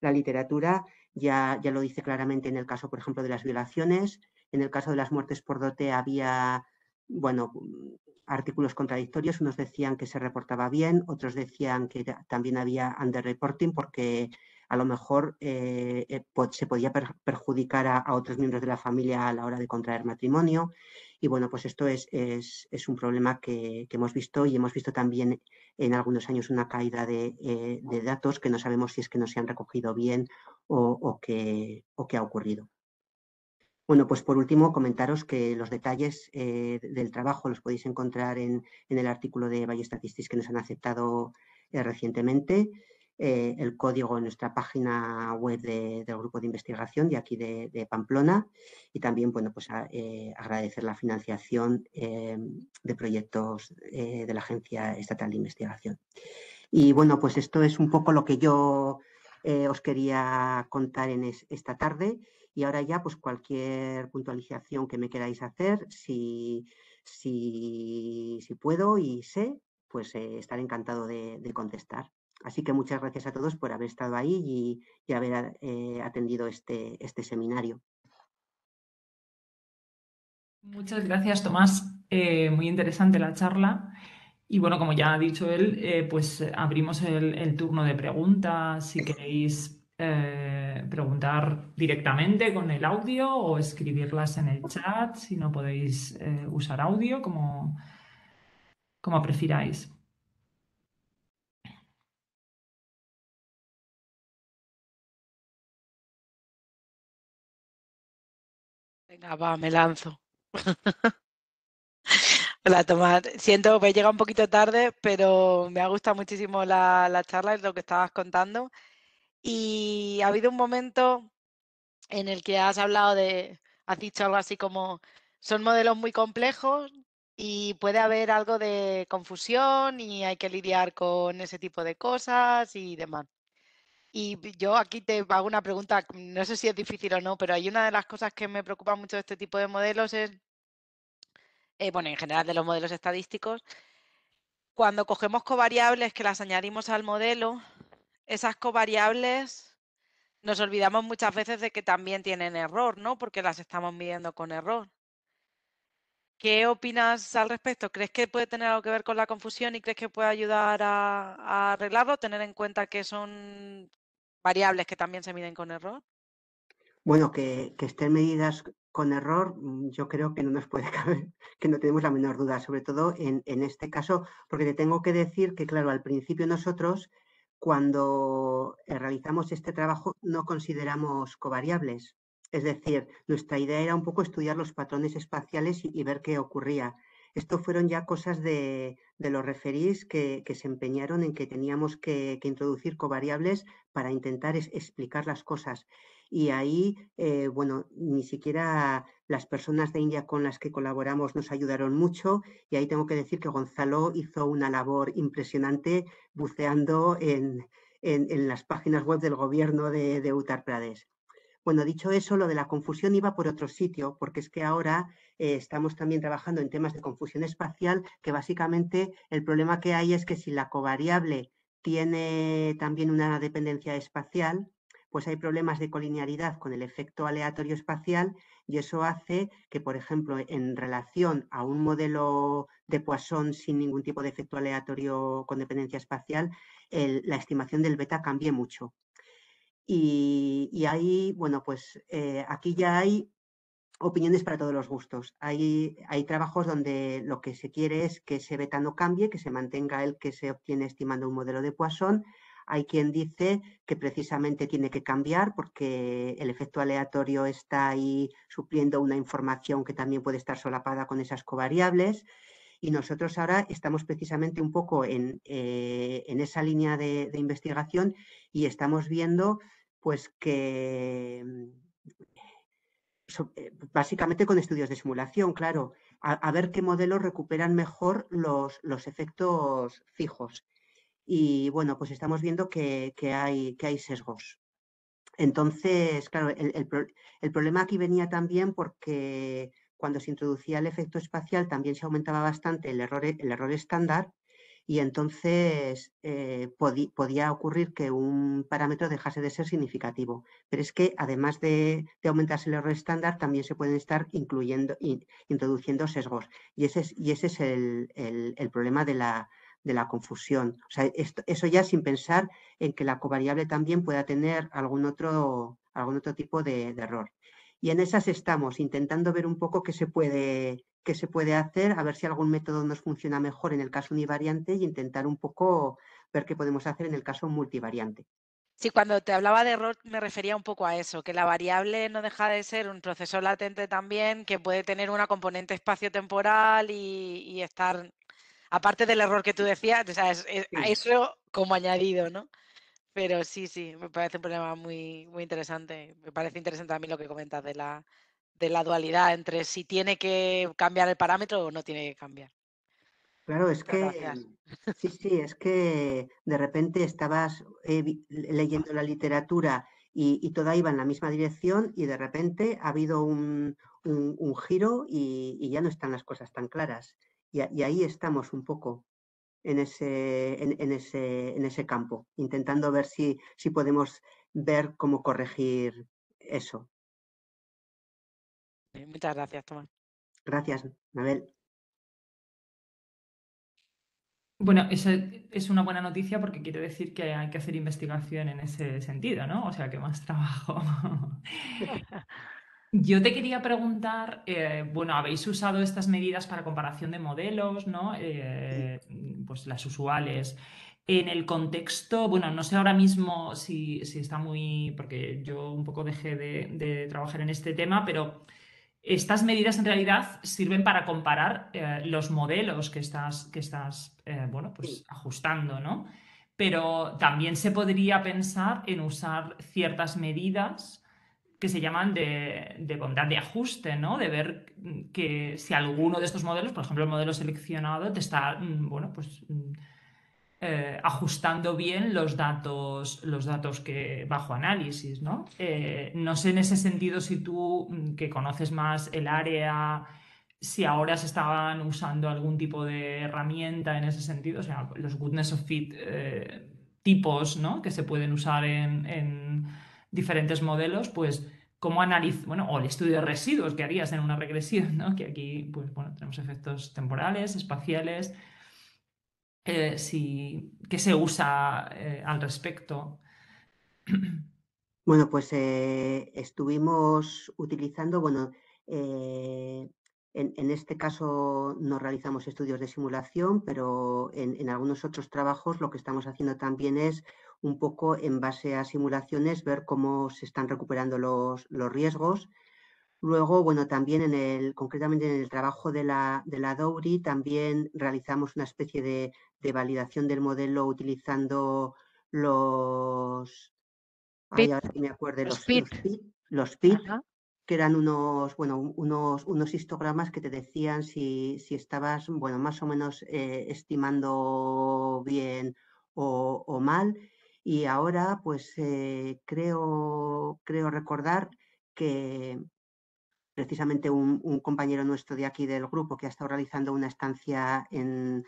La literatura ya, ya lo dice claramente en el caso, por ejemplo, de las violaciones. En el caso de las muertes por dote había bueno, mm, artículos contradictorios. Unos decían que se reportaba bien, otros decían que también había underreporting porque a lo mejor eh, eh, se podía perjudicar a, otros miembros de la familia a la hora de contraer matrimonio. Y bueno, pues esto es, un problema que, hemos visto y hemos visto también en algunos años una caída eh, de, datos que no sabemos si es que no se han recogido bien o, o que ha ocurrido. Bueno, pues por último comentaros que los detalles eh, del trabajo los podéis encontrar en, el artículo de Valle que nos han aceptado eh, recientemente, eh, el código en nuestra página web del grupo de investigación de aquí de, Pamplona y también bueno, pues ah, agradecer la financiación de proyectos de la Agencia Estatal de Investigación. Y bueno, pues esto es un poco lo que yo os quería contar en esta tarde. Y ahora ya, pues cualquier puntualización que me queráis hacer, si, si, si puedo y sé, pues eh, estaré encantado de, contestar. Así que muchas gracias a todos por haber estado ahí y, haber eh, atendido este, este seminario. Muchas gracias, Tomás. Eh, muy interesante la charla. Y bueno, como ya ha dicho él, pues abrimos el, el, turno de preguntas. Si queréis eh, preguntar directamente con el audio o escribirlas en el chat si no podéis eh, usar audio, como, como prefiráis. Venga, va, me lanzo. Hola Tomás, siento que he llegado un poquito tarde, pero me ha gustado muchísimo la charla y lo que estabas contando. Y ha habido un momento en el que has hablado de, has dicho algo así como, son modelos muy complejos y puede haber algo de confusión y hay que lidiar con ese tipo de cosas y demás. Y yo aquí te hago una pregunta, mm, no sé si es difícil o no, pero hay una de las cosas que me preocupa mucho de este tipo de modelos es, eh, bueno, en general de los modelos estadísticos, cuando cogemos covariables que las añadimos al modelo, esas covariables nos olvidamos muchas veces de que también tienen error, ¿no? Porque las estamos midiendo con error. ¿Qué opinas al respecto? ¿Crees que puede tener algo que ver con la confusión y crees que puede ayudar a, arreglarlo? Tener en cuenta que son variables que también se miden con error. Bueno, que, estén medidas con error, mm, yo creo que no nos puede caber, que no tenemos la menor duda, sobre todo en, en este caso, porque te tengo que decir que, claro, al principio nosotros cuando eh, realizamos este trabajo no consideramos covariables. Es decir, nuestra idea era un poco estudiar los patrones espaciales y, ver qué ocurría. Esto fueron ya cosas de, los referís que, se empeñaron en que teníamos que, introducir covariables para intentar explicar las cosas y ahí, eh, bueno, ni siquiera las personas de India con las que colaboramos nos ayudaron mucho y ahí tengo que decir que Gonzalo hizo una labor impresionante buceando en, las páginas web del gobierno de, Uttar Pradesh. Bueno, dicho eso, lo de la confusión iba por otro sitio, porque es que ahora eh, estamos también trabajando en temas de confusión espacial, que básicamente el problema que hay es que si la covariable tiene también una dependencia espacial, pues hay problemas de colinearidad con el efecto aleatorio espacial y eso hace que, por ejemplo, en relación a un modelo de Poisson sin ningún tipo de efecto aleatorio con dependencia espacial, la estimación del beta cambie mucho. Y, ahí, bueno, pues eh, aquí ya hay opiniones para todos los gustos. Hay, hay trabajos donde lo que se quiere es que ese beta no cambie, que se mantenga el que se obtiene estimando un modelo de Poisson hay quien dice que precisamente tiene que cambiar porque el efecto aleatorio está ahí supliendo una información que también puede estar solapada con esas covariables. Y nosotros ahora estamos precisamente un poco en, eh, esa línea de, investigación y estamos viendo pues que mm, eh, básicamente con estudios de simulación, claro, a, ver qué modelos recuperan mejor los, los efectos fijos y bueno, pues estamos viendo que, hay, que hay sesgos. Entonces, claro, el, problema aquí venía también porque cuando se introducía el efecto espacial también se aumentaba bastante el error, el error estándar y entonces eh, podía ocurrir que un parámetro dejase de ser significativo. Pero es que además de, aumentarse el error estándar, también se pueden estar incluyendo, y introduciendo sesgos. Y ese es, y ese es el, el problema de la, de la confusión. O sea, eso ya sin pensar en que la covariable también pueda tener algún otro, algún otro tipo de, error. Y en esas estamos, intentando ver un poco qué se puede, se puede hacer, a ver si algún método nos funciona mejor en el caso univariante y intentar un poco ver qué podemos hacer en el caso multivariante. Sí, cuando te hablaba de error me refería un poco a eso, que la variable no deja de ser un proceso latente también, que puede tener una componente espacio-temporal y, estar aparte del error que tú decías, eso como añadido, ¿no? Pero sí, sí, me parece un problema muy, muy interesante. Me parece interesante a mí lo que comentas de la, de la dualidad entre si tiene que cambiar el parámetro o no tiene que cambiar. Claro, es que sí, sí, es que de repente estabas eh, leyendo la literatura y, toda iba en la misma dirección y de repente ha habido un, giro y, ya no están las cosas tan claras. Y, ahí estamos un poco en ese, en, ese, en ese campo, intentando ver si, si podemos ver cómo corregir eso. Muchas gracias, Tomás. Gracias, Mabel. Bueno, eso es una buena noticia porque quiere decir que hay que hacer investigación en ese sentido, ¿no? O sea, que más trabajo. Yo te quería preguntar, eh, bueno, habéis usado estas medidas para comparación de modelos, ¿no? Eh, pues las usuales. En el contexto, bueno, no sé ahora mismo si, si está muy, porque yo un poco dejé de, trabajar en este tema, pero estas medidas en realidad sirven para comparar eh, los modelos que estás, que estás bueno, pues ajustando, ¿no? Pero también se podría pensar en usar ciertas medidas que se llaman de, bondad de ajuste, De ver que si alguno de estos modelos, por ejemplo el modelo seleccionado, te está, mm, bueno, pues mm, eh, ajustando bien los datos, los datos que bajo análisis, ¿no? Eh, sé en ese sentido si tú, mm, que conoces más el área, si ahora se estaban usando algún tipo de herramienta en ese sentido, o sea, los goodness of fit eh, tipos, Que se pueden usar en diferentes modelos, pues cómo analizar, bueno, o el estudio de residuos que harías en una regresión, ¿no? Que aquí, pues bueno, tenemos efectos temporales, espaciales, eh, qué se usa eh, al respecto. Bueno, pues eh, estuvimos utilizando, bueno, en, este caso no realizamos estudios de simulación, pero en algunos otros trabajos lo que estamos haciendo también es un poco en base a simulaciones, ver cómo se están recuperando los, riesgos. Luego, bueno, también en el, concretamente en el trabajo de la, de la también realizamos una especie de, validación del modelo utilizando los, ay, que me acuerdo, los, los PIT, los PIT, que eran unos, bueno, unos, unos histogramas que te decían si, estabas, bueno, más o menos eh, estimando bien o, mal. Y ahora, pues eh, creo, recordar que precisamente un, compañero nuestro de aquí del grupo que ha estado realizando una estancia en,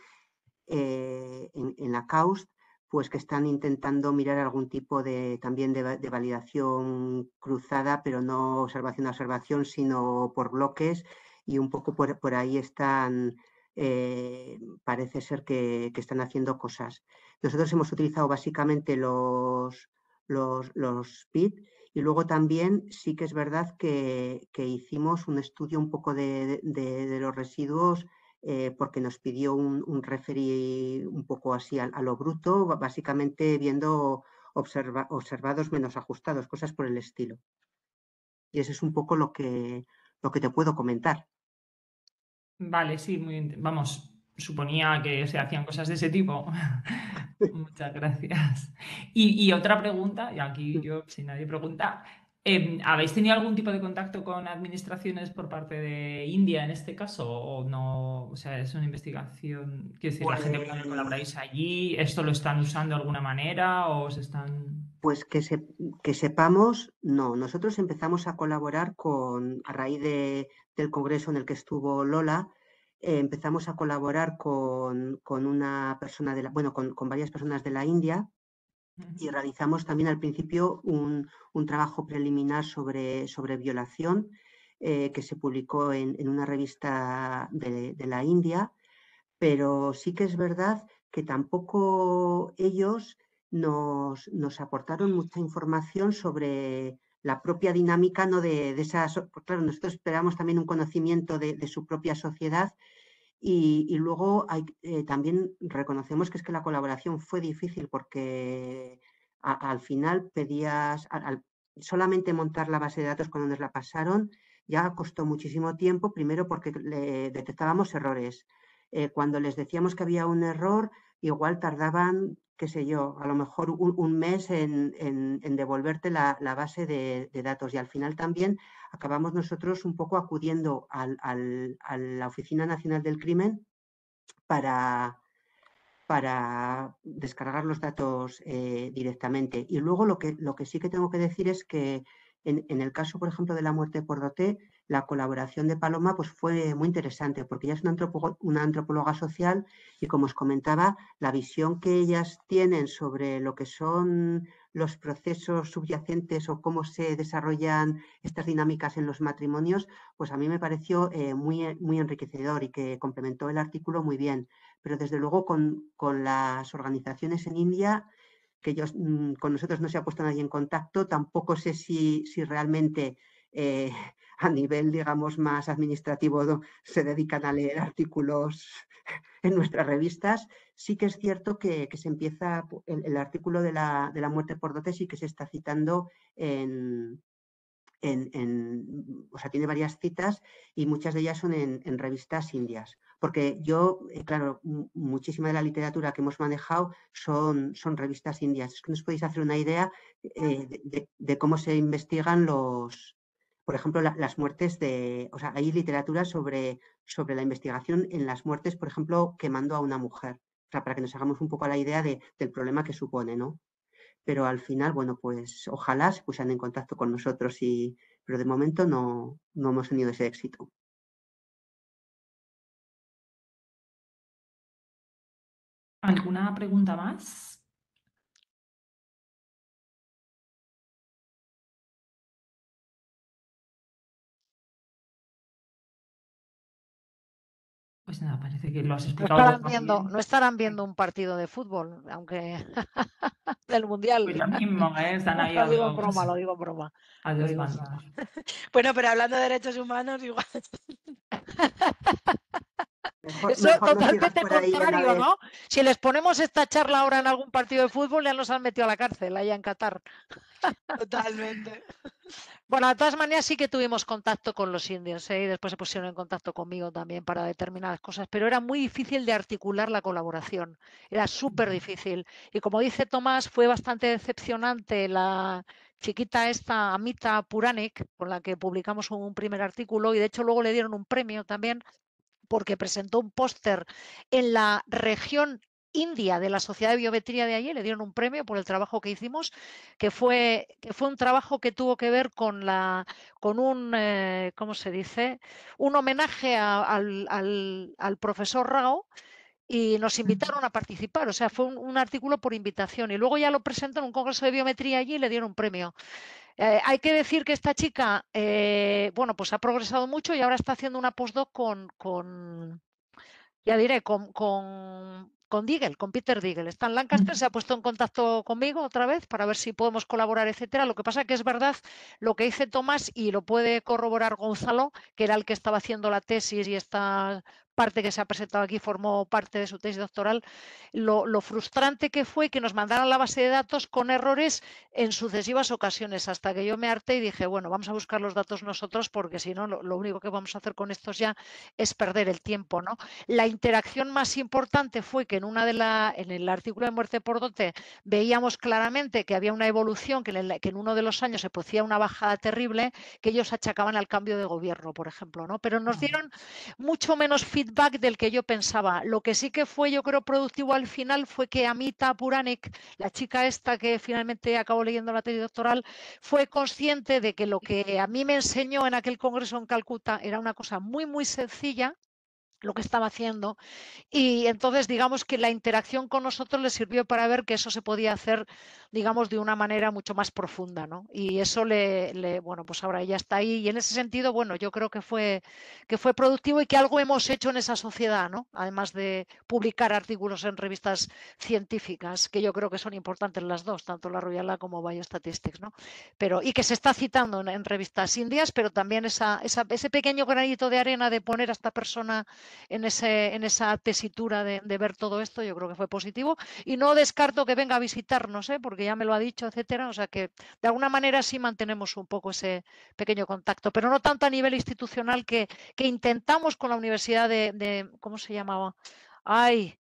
eh, en, la CAUST, pues que están intentando mirar algún tipo de también de, validación cruzada, pero no observación a observación, sino por bloques y un poco por, por ahí están, eh, parece ser que, están haciendo cosas. Nosotros hemos utilizado básicamente los, los, PIT y luego también sí que es verdad que, hicimos un estudio un poco de, los residuos eh, porque nos pidió un, un referí un poco así a, lo bruto, básicamente viendo observados menos ajustados, cosas por el estilo. Y eso es un poco lo que, lo que te puedo comentar. Vale, sí, muy, vamos, suponía que se hacían cosas de ese tipo. Muchas gracias. Y, otra pregunta, y aquí yo, sin nadie pregunta, em, ¿habéis tenido algún tipo de contacto con administraciones por parte de India en este caso? ¿O no? O sea, es una investigación. Quiero decir, la gente pues que colaboráis allí, ¿esto lo están usando de alguna manera o se están.? Pues que, que sepamos, no. Nosotros empezamos a colaborar con, a raíz del congreso en el que estuvo Lola, empezamos a colaborar con, una persona de la, bueno, con, varias personas de la India y realizamos también al principio un, trabajo preliminar sobre, sobre violación eh, que se publicó en, una revista de, la India, pero sí que es verdad que tampoco ellos nos, nos aportaron mucha información sobre, la propia dinámica ¿no? de, de esas, pues claro, nosotros esperamos también un conocimiento de, de, su propia sociedad y, luego eh, también reconocemos que es que la colaboración fue difícil porque al final pedías, solamente montar la base de datos cuando nos la pasaron ya costó muchísimo tiempo, primero porque detectábamos errores. Eh, cuando les decíamos que había un error, igual tardaban qué sé yo, a lo mejor un, mes en, en, devolverte la, base de, datos. Y al final también acabamos nosotros un poco acudiendo al, al, a la Oficina Nacional del Crimen para, para descargar los datos eh, directamente. Y luego lo que, lo que sí que tengo que decir es que en, en el caso, por ejemplo, de la muerte por dote, la colaboración de Paloma pues fue muy interesante porque ella es una, antropóloga social y, como os comentaba, la visión que ellas tienen sobre lo que son los procesos subyacentes o cómo se desarrollan estas dinámicas en los matrimonios, pues a mí me pareció eh, muy, muy enriquecedor y que complementó el artículo muy bien. Pero desde luego con, las organizaciones en India que yo mm, con nosotros no se ha puesto nadie en contacto, tampoco sé si, realmente eh, a nivel, digamos, más administrativo se dedican a leer artículos en nuestras revistas, sí que es cierto que, se empieza el, artículo de la, muerte por Dote y que se está citando en, en, o sea, tiene varias citas y muchas de ellas son en, revistas indias. Porque yo, eh, claro, muchísima de la literatura que hemos manejado son, son revistas indias. Es que nos podéis hacer una idea eh, de, cómo se investigan los, por ejemplo, las muertes de, o sea, hay literatura sobre, la investigación en las muertes, por ejemplo, quemando a una mujer, o sea, para que nos hagamos un poco la idea de, del problema que supone, ¿no? Pero al final, bueno, pues ojalá se pusieran en contacto con nosotros, y, pero de momento no, no hemos tenido ese éxito. ¿Alguna pregunta más? pues nada, parece que lo has explicado. No estarán, viendo, no estarán viendo un partido de fútbol, aunque del Mundial. Pues lo mismo, ¿eh? Están ahí. lo digo en broma, lo digo broma. Adiós, digo Bueno, pero hablando de derechos humanos, igual. Eso es totalmente contrario, ¿no? Si les ponemos esta charla ahora en algún partido de fútbol, ya nos han metido a la cárcel allá en Qatar. Totalmente. Bueno, de todas maneras sí que tuvimos contacto con los indios ¿eh? y después se pusieron en contacto conmigo también para determinadas cosas, pero era muy difícil de articular la colaboración, era súper difícil. Y como dice Tomás, fue bastante decepcionante la chiquita esta, Amita Puranik, con la que publicamos un primer artículo y de hecho luego le dieron un premio también porque presentó un póster en la región India de la Sociedad de Biometría de allí, le dieron un premio por el trabajo que hicimos, que fue, que fue un trabajo que tuvo que ver con, la, con un, eh, ¿cómo se dice? Un homenaje al, profesor Rao y nos invitaron a participar, o sea, fue un, un, artículo por invitación y luego ya lo presentó en un congreso de biometría allí y le dieron un premio. Eh, hay que decir que esta chica, eh, bueno, pues ha progresado mucho y ahora está haciendo una postdoc con, ya diré, con, con, con Peter Deagle. Está en Lancaster, se ha puesto en contacto conmigo otra vez para ver si podemos colaborar, etcétera. Lo que pasa que es verdad lo que dice Tomás y lo puede corroborar Gonzalo, que era el que estaba haciendo la tesis y está parte que se ha presentado aquí formó parte de su tesis doctoral, lo, frustrante que fue que nos mandaran la base de datos con errores en sucesivas ocasiones, hasta que yo me harté y dije, bueno, vamos a buscar los datos nosotros porque si no, lo, único que vamos a hacer con estos ya es perder el tiempo. ¿no? La interacción más importante fue que en, una de la, en el artículo de muerte por dote veíamos claramente que había una evolución, que en, uno de los años se producía una bajada terrible que ellos achacaban al cambio de gobierno, por ejemplo. ¿no? Pero nos dieron mucho menos feedback del que yo pensaba. Lo que sí que fue, yo creo, productivo al final fue que Amita Puranic, la chica esta que finalmente acabó leyendo la tesis doctoral, fue consciente de que lo que a mí me enseñó en aquel congreso en Calcuta era una cosa muy, muy sencilla, lo que estaba haciendo. Y entonces, digamos que la interacción con nosotros le sirvió para ver que eso se podía hacer, digamos, de una manera mucho más profunda, ¿no? Y eso le, bueno, pues ahora ella está ahí. Y en ese sentido, bueno, yo creo que fue, que fue productivo y que algo hemos hecho en esa sociedad, ¿no? Además de publicar artículos en revistas científicas, que yo creo que son importantes las dos, tanto la Royala como Biostatistics, ¿no? Pero, y que se está citando en, en revistas indias, pero también esa, esa, ese pequeño granito de arena de poner a esta persona en, ese, en esa tesitura de, ver todo esto, yo creo que fue positivo. Y no descarto que venga a visitarnos, ¿eh? porque ya me lo ha dicho, etcétera. O sea que de alguna manera sí mantenemos un poco ese pequeño contacto, pero no tanto a nivel institucional que, que intentamos con la Universidad de, de ¿cómo se llamaba? Ay,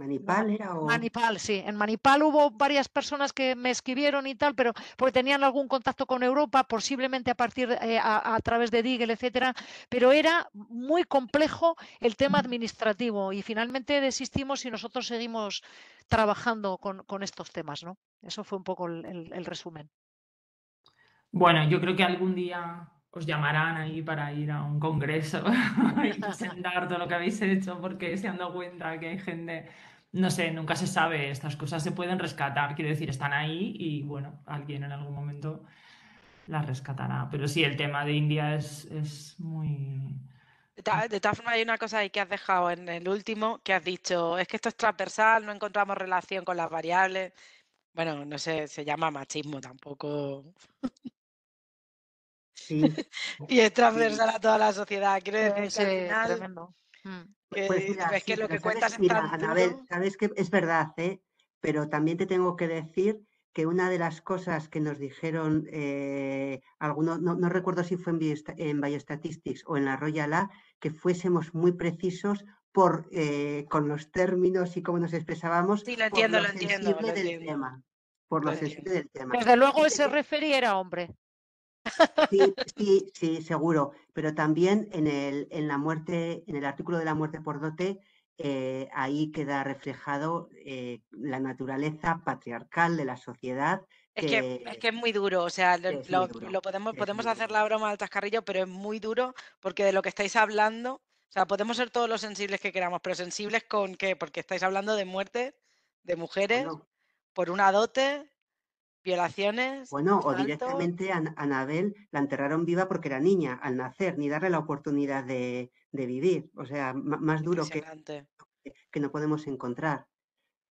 Manipal era o... Manipal, sí. En Manipal hubo varias personas que me escribieron y tal, pero porque tenían algún contacto con Europa, posiblemente a partir eh, a, través de Digel, etcétera, pero era muy complejo el tema administrativo y finalmente desistimos y nosotros seguimos trabajando con, estos temas, ¿no? Eso fue un poco el resumen. Bueno, yo creo que algún día os llamarán ahí para ir a un congreso y presentar todo lo que habéis hecho porque se han dado cuenta que hay gente, no sé, nunca se sabe, estas cosas se pueden rescatar, quiero decir, están ahí y bueno, alguien en algún momento las rescatará. Pero sí, el tema de India es, es muy... De todas formas, hay una cosa ahí que has dejado en el último, que has dicho, es que esto es transversal, no encontramos relación con las variables. Bueno, no sé, se llama machismo tampoco. y es transversal a toda la sociedad. creo mm. pues, pues que es lo que cuentas sabes, sabes que es verdad, ¿eh? pero también te tengo que decir que una de las cosas que nos dijeron eh, algunos, no, recuerdo si fue en, Biostatistics o en la Royal A, que fuésemos muy precisos por, eh, con los términos y cómo nos expresábamos. por lo, del Tema, por sensible del tema. Desde luego se refería era hombre. Sí, sí, seguro. Pero también en el, en la muerte, en el artículo de la muerte por dote, eh, ahí queda reflejado eh, la naturaleza patriarcal de la sociedad. es, que, es, muy duro, o sea, lo, podemos, podemos hacer la broma del tascarrillo, pero es muy duro porque de lo que estáis hablando, o sea, podemos ser todos los sensibles que queramos, pero sensibles con qué, porque estáis hablando de muerte, de mujeres, por una dote, violaciones. Bueno, o directamente a Anabel la enterraron viva porque era niña al nacer, ni darle la oportunidad de, vivir. O sea, más duro que, que no podemos encontrar.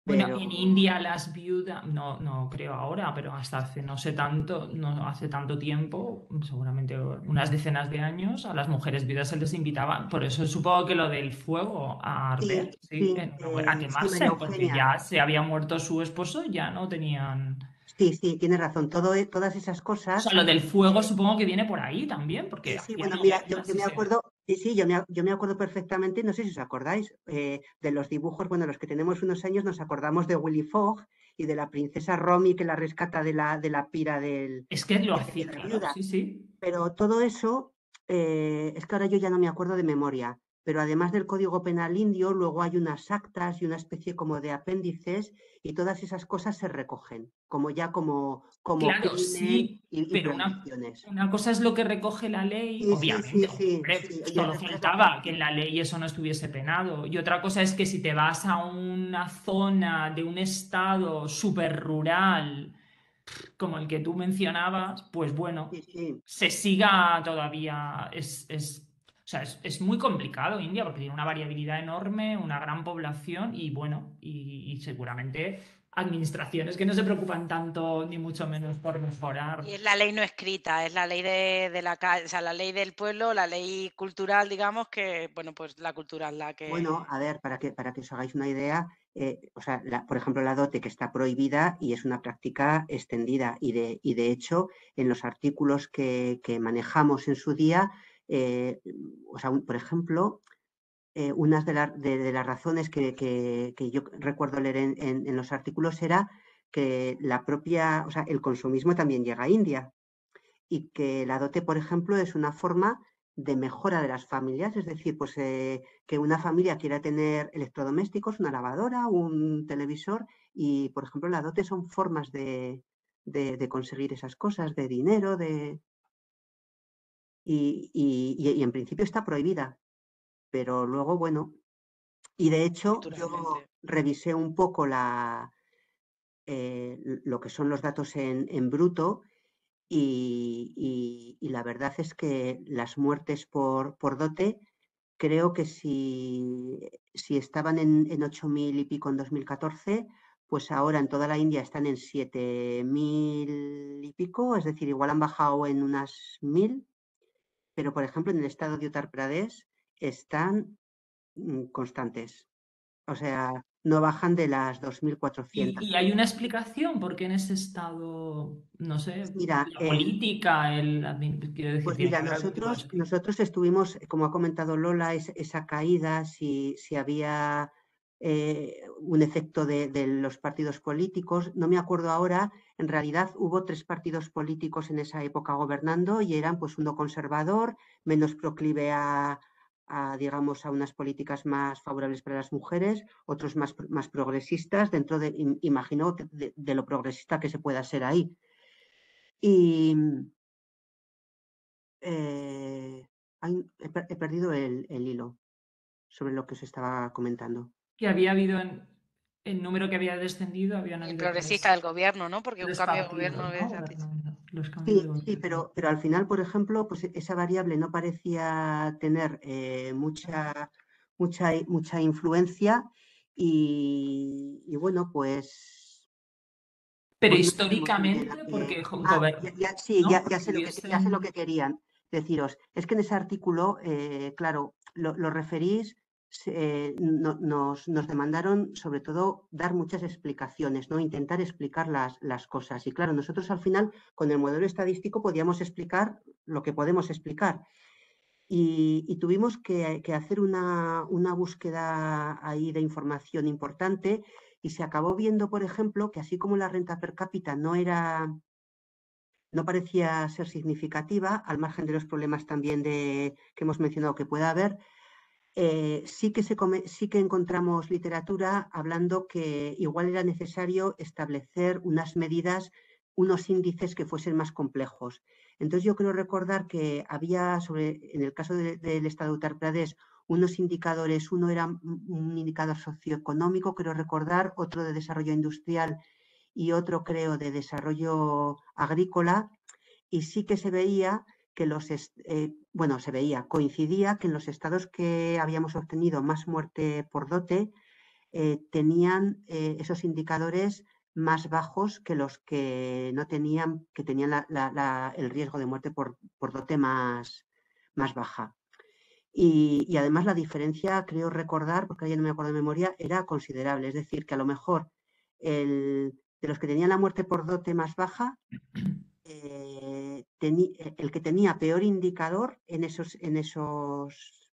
Bueno, en India las viudas, no, no creo ahora, pero hasta hace no sé tanto, no hace tanto tiempo, seguramente unas decenas de años, a las mujeres viudas se les invitaba. Por eso supongo que lo del fuego a arder, sí, eh, a quemarse, porque ya se había muerto su esposo, ya no tenían. Sí, sí, tienes razón. Todo, e, todas esas cosas. O lo del fuego supongo que viene por ahí también, porque. Sí, bueno, mira, yo, me acuerdo, sí, sí, yo me, acuerdo perfectamente, no sé si os acordáis, eh, de los dibujos, bueno, los que tenemos unos años nos acordamos de Willy Fogg y de la princesa Romy que la rescata de la, de la pira del. Es que lo hacía, sí, sí. Pero todo eso, eh, es que ahora yo ya no me acuerdo de memoria pero además del Código Penal indio, luego hay unas actas y una especie como de apéndices y todas esas cosas se recogen, como ya como... como claro, sí, pero una, cosa es lo que recoge la ley, obviamente, pues Yo faltaba que en la ley eso no estuviese penado. Y otra cosa es que si te vas a una zona de un estado súper rural como el que tú mencionabas, pues bueno, se siga todavía, es o sea, es, muy complicado India porque tiene una variabilidad enorme, una gran población y bueno, y, seguramente administraciones que no se preocupan tanto ni mucho menos por mejorar. Y es la ley no escrita, es la ley de, de la o sea, la ley del pueblo, la ley cultural, digamos, que, bueno, pues la cultura es la que... Bueno, a ver, para que, para que os hagáis una idea, eh, o sea, por ejemplo, la dote que está prohibida y es una práctica extendida y de, y de hecho en los artículos que, que manejamos en su día eh, o sea, por ejemplo, eh, una de, las razones que, yo recuerdo leer en, los artículos era que la propia, o sea, el consumismo también llega a India y que la dote, por ejemplo, es una forma de mejora de las familias, es decir, pues eh, que una familia quiera tener electrodomésticos, una lavadora, un televisor y, por ejemplo, la dote son formas de conseguir esas cosas, de dinero, de, y, en principio está prohibida, pero luego, bueno, y de hecho yo revisé un poco la, eh, lo que son los datos en, bruto y, la verdad es que las muertes por, por dote creo que si, si estaban en, en 8.000 y pico en 2014, pues ahora en toda la India están en 7.000 y pico, es decir, igual han bajado en unas 1.000 pero por ejemplo en el estado de Uttar Pradesh están mm, constantes. O sea, no bajan de las 2.400. ¿Y, hay una explicación por qué en ese estado, no sé, mira, eh, política, el, quiero Pues mira, nosotros, nosotros estuvimos, como ha comentado Lola, esa caída, si, si había eh, un efecto de, los partidos políticos. No me acuerdo ahora, en realidad hubo tres partidos políticos en esa época gobernando y eran pues uno conservador, menos proclive a, digamos, a unas políticas más favorables para las mujeres, otros más, más progresistas, dentro de, imagino, de, lo progresista que se pueda ser ahí. Y eh, he, perdido el hilo sobre lo que os estaba comentando que había habido en el número que había descendido. Habían el progresista del gobierno, ¿no? Porque un cambio de gobierno. sí, pero, pero al final, por ejemplo, pues esa variable no parecía tener eh, mucha, mucha, mucha influencia y, bueno, pues... Pero pues pues históricamente, porque... sí, ya, sé lo que, querían deciros. Es que en ese artículo, eh, claro, lo, lo referís eh, nos, nos, demandaron sobre todo dar muchas explicaciones, ¿no? intentar explicar las, las, cosas. Y claro, nosotros al final con el modelo estadístico podíamos explicar lo que podemos explicar. Y, tuvimos que, que hacer una, una, búsqueda ahí de información importante y se acabó viendo, por ejemplo, que así como la renta per cápita no era no parecía ser significativa, al margen de los problemas también de, que hemos mencionado que pueda haber, eh, sí, que encontramos literatura hablando que igual era necesario establecer unas medidas, unos índices que fuesen más complejos. Entonces yo creo recordar que había, en el caso del estado de Uttar unos indicadores, uno era un indicador socioeconómico, creo recordar, otro de desarrollo industrial y otro creo de desarrollo agrícola, y sí que se veía que los, eh, bueno, se veía, coincidía que en los estados que habíamos obtenido más muerte por dote eh, tenían eh, esos indicadores más bajos que los que no tenían, que tenían el riesgo de muerte por, por dote más, más baja. Y, además la diferencia, creo recordar, porque ayer no me acuerdo de memoria, era considerable. Es decir, que a lo mejor el, de los que tenían la muerte por dote más baja, Eh, el que tenía peor indicador en esos, en, esos,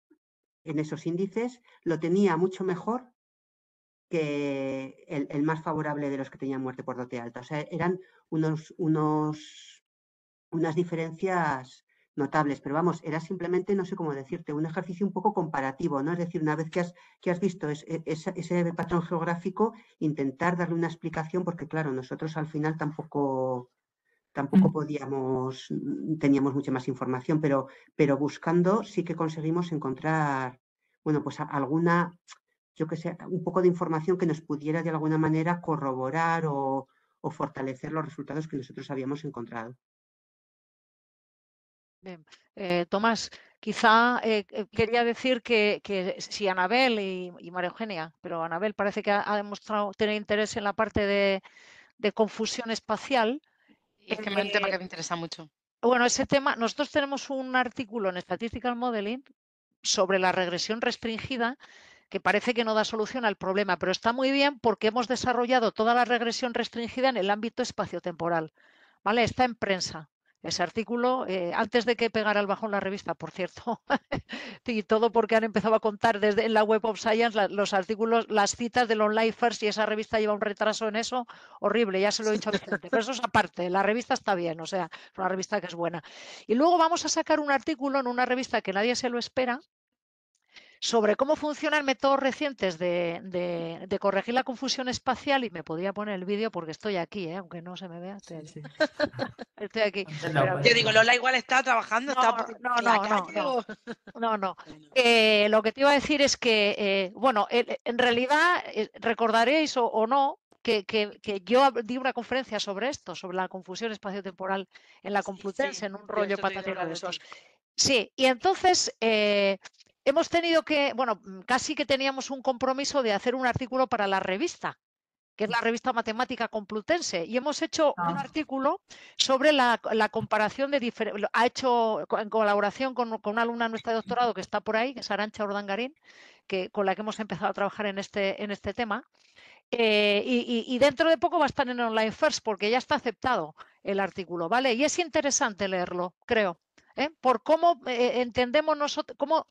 en esos índices lo tenía mucho mejor que el, más favorable de los que tenían muerte por dote alta. O sea, eran unos, unos, unas diferencias notables, pero vamos, era simplemente, no sé cómo decirte, un ejercicio un poco comparativo, ¿no? Es decir, una vez que has, que has visto e, ese patrón geográfico, intentar darle una explicación, porque claro, nosotros al final tampoco, tampoco mm. podíamos, mm, teníamos mucha más información, pero, pero buscando sí que conseguimos encontrar, bueno, pues alguna, yo que sé, un poco de información que nos pudiera de alguna manera corroborar o, fortalecer los resultados que nosotros habíamos encontrado. Eh, Tomás, quizá eh, eh, quería decir que, que si Anabel y, María Eugenia, pero Anabel parece que ha, demostrado tener interés en la parte de confusión espacial, es que es un tema eh, que me interesa mucho. Bueno, ese tema, nosotros tenemos un artículo en Statistical Modeling sobre la regresión restringida que parece que no da solución al problema, pero está muy bien porque hemos desarrollado toda la regresión restringida en el ámbito espaciotemporal. ¿Vale? Está en prensa. Ese artículo, eh, antes de que pegara al bajón la revista, por cierto, y todo porque han empezado a contar desde en la Web of Science los artículos, las citas del Online First y esa revista lleva un retraso en eso, horrible, ya se lo he dicho a antes, pero eso es aparte, la revista está bien, o sea, es una revista que es buena. Y luego vamos a sacar un artículo en una revista que nadie se lo espera, sobre cómo funcionan métodos recientes de, de, corregir la confusión espacial y me podía poner el vídeo porque estoy aquí, ¿eh? aunque no se me vea. Estoy aquí. yo digo, Lola igual está trabajando. No, no, no, no, eh, lo que te iba a decir es que, eh, bueno, en realidad recordaréis o, no, que, yo di una conferencia sobre esto, sobre la confusión espaciotemporal en la Complutense, en un rollo patatero de esos. Sí, y entonces hemos tenido que, bueno, mm, casi que teníamos un compromiso de hacer un artículo para la revista, que es la revista Matemática Complutense, y hemos hecho un ah. artículo sobre la, comparación de diferentes, ha hecho en colaboración con, una alumna nuestra de doctorado que está por ahí, que es Arancha Ordangarín, que, con la que hemos empezado a trabajar en este, en este tema. Eh, y, dentro de poco va a estar en Online First porque ya está aceptado el artículo, ¿vale? Y es interesante leerlo, creo. ¿eh? por cómo eh, entendemos nosotros, cómo,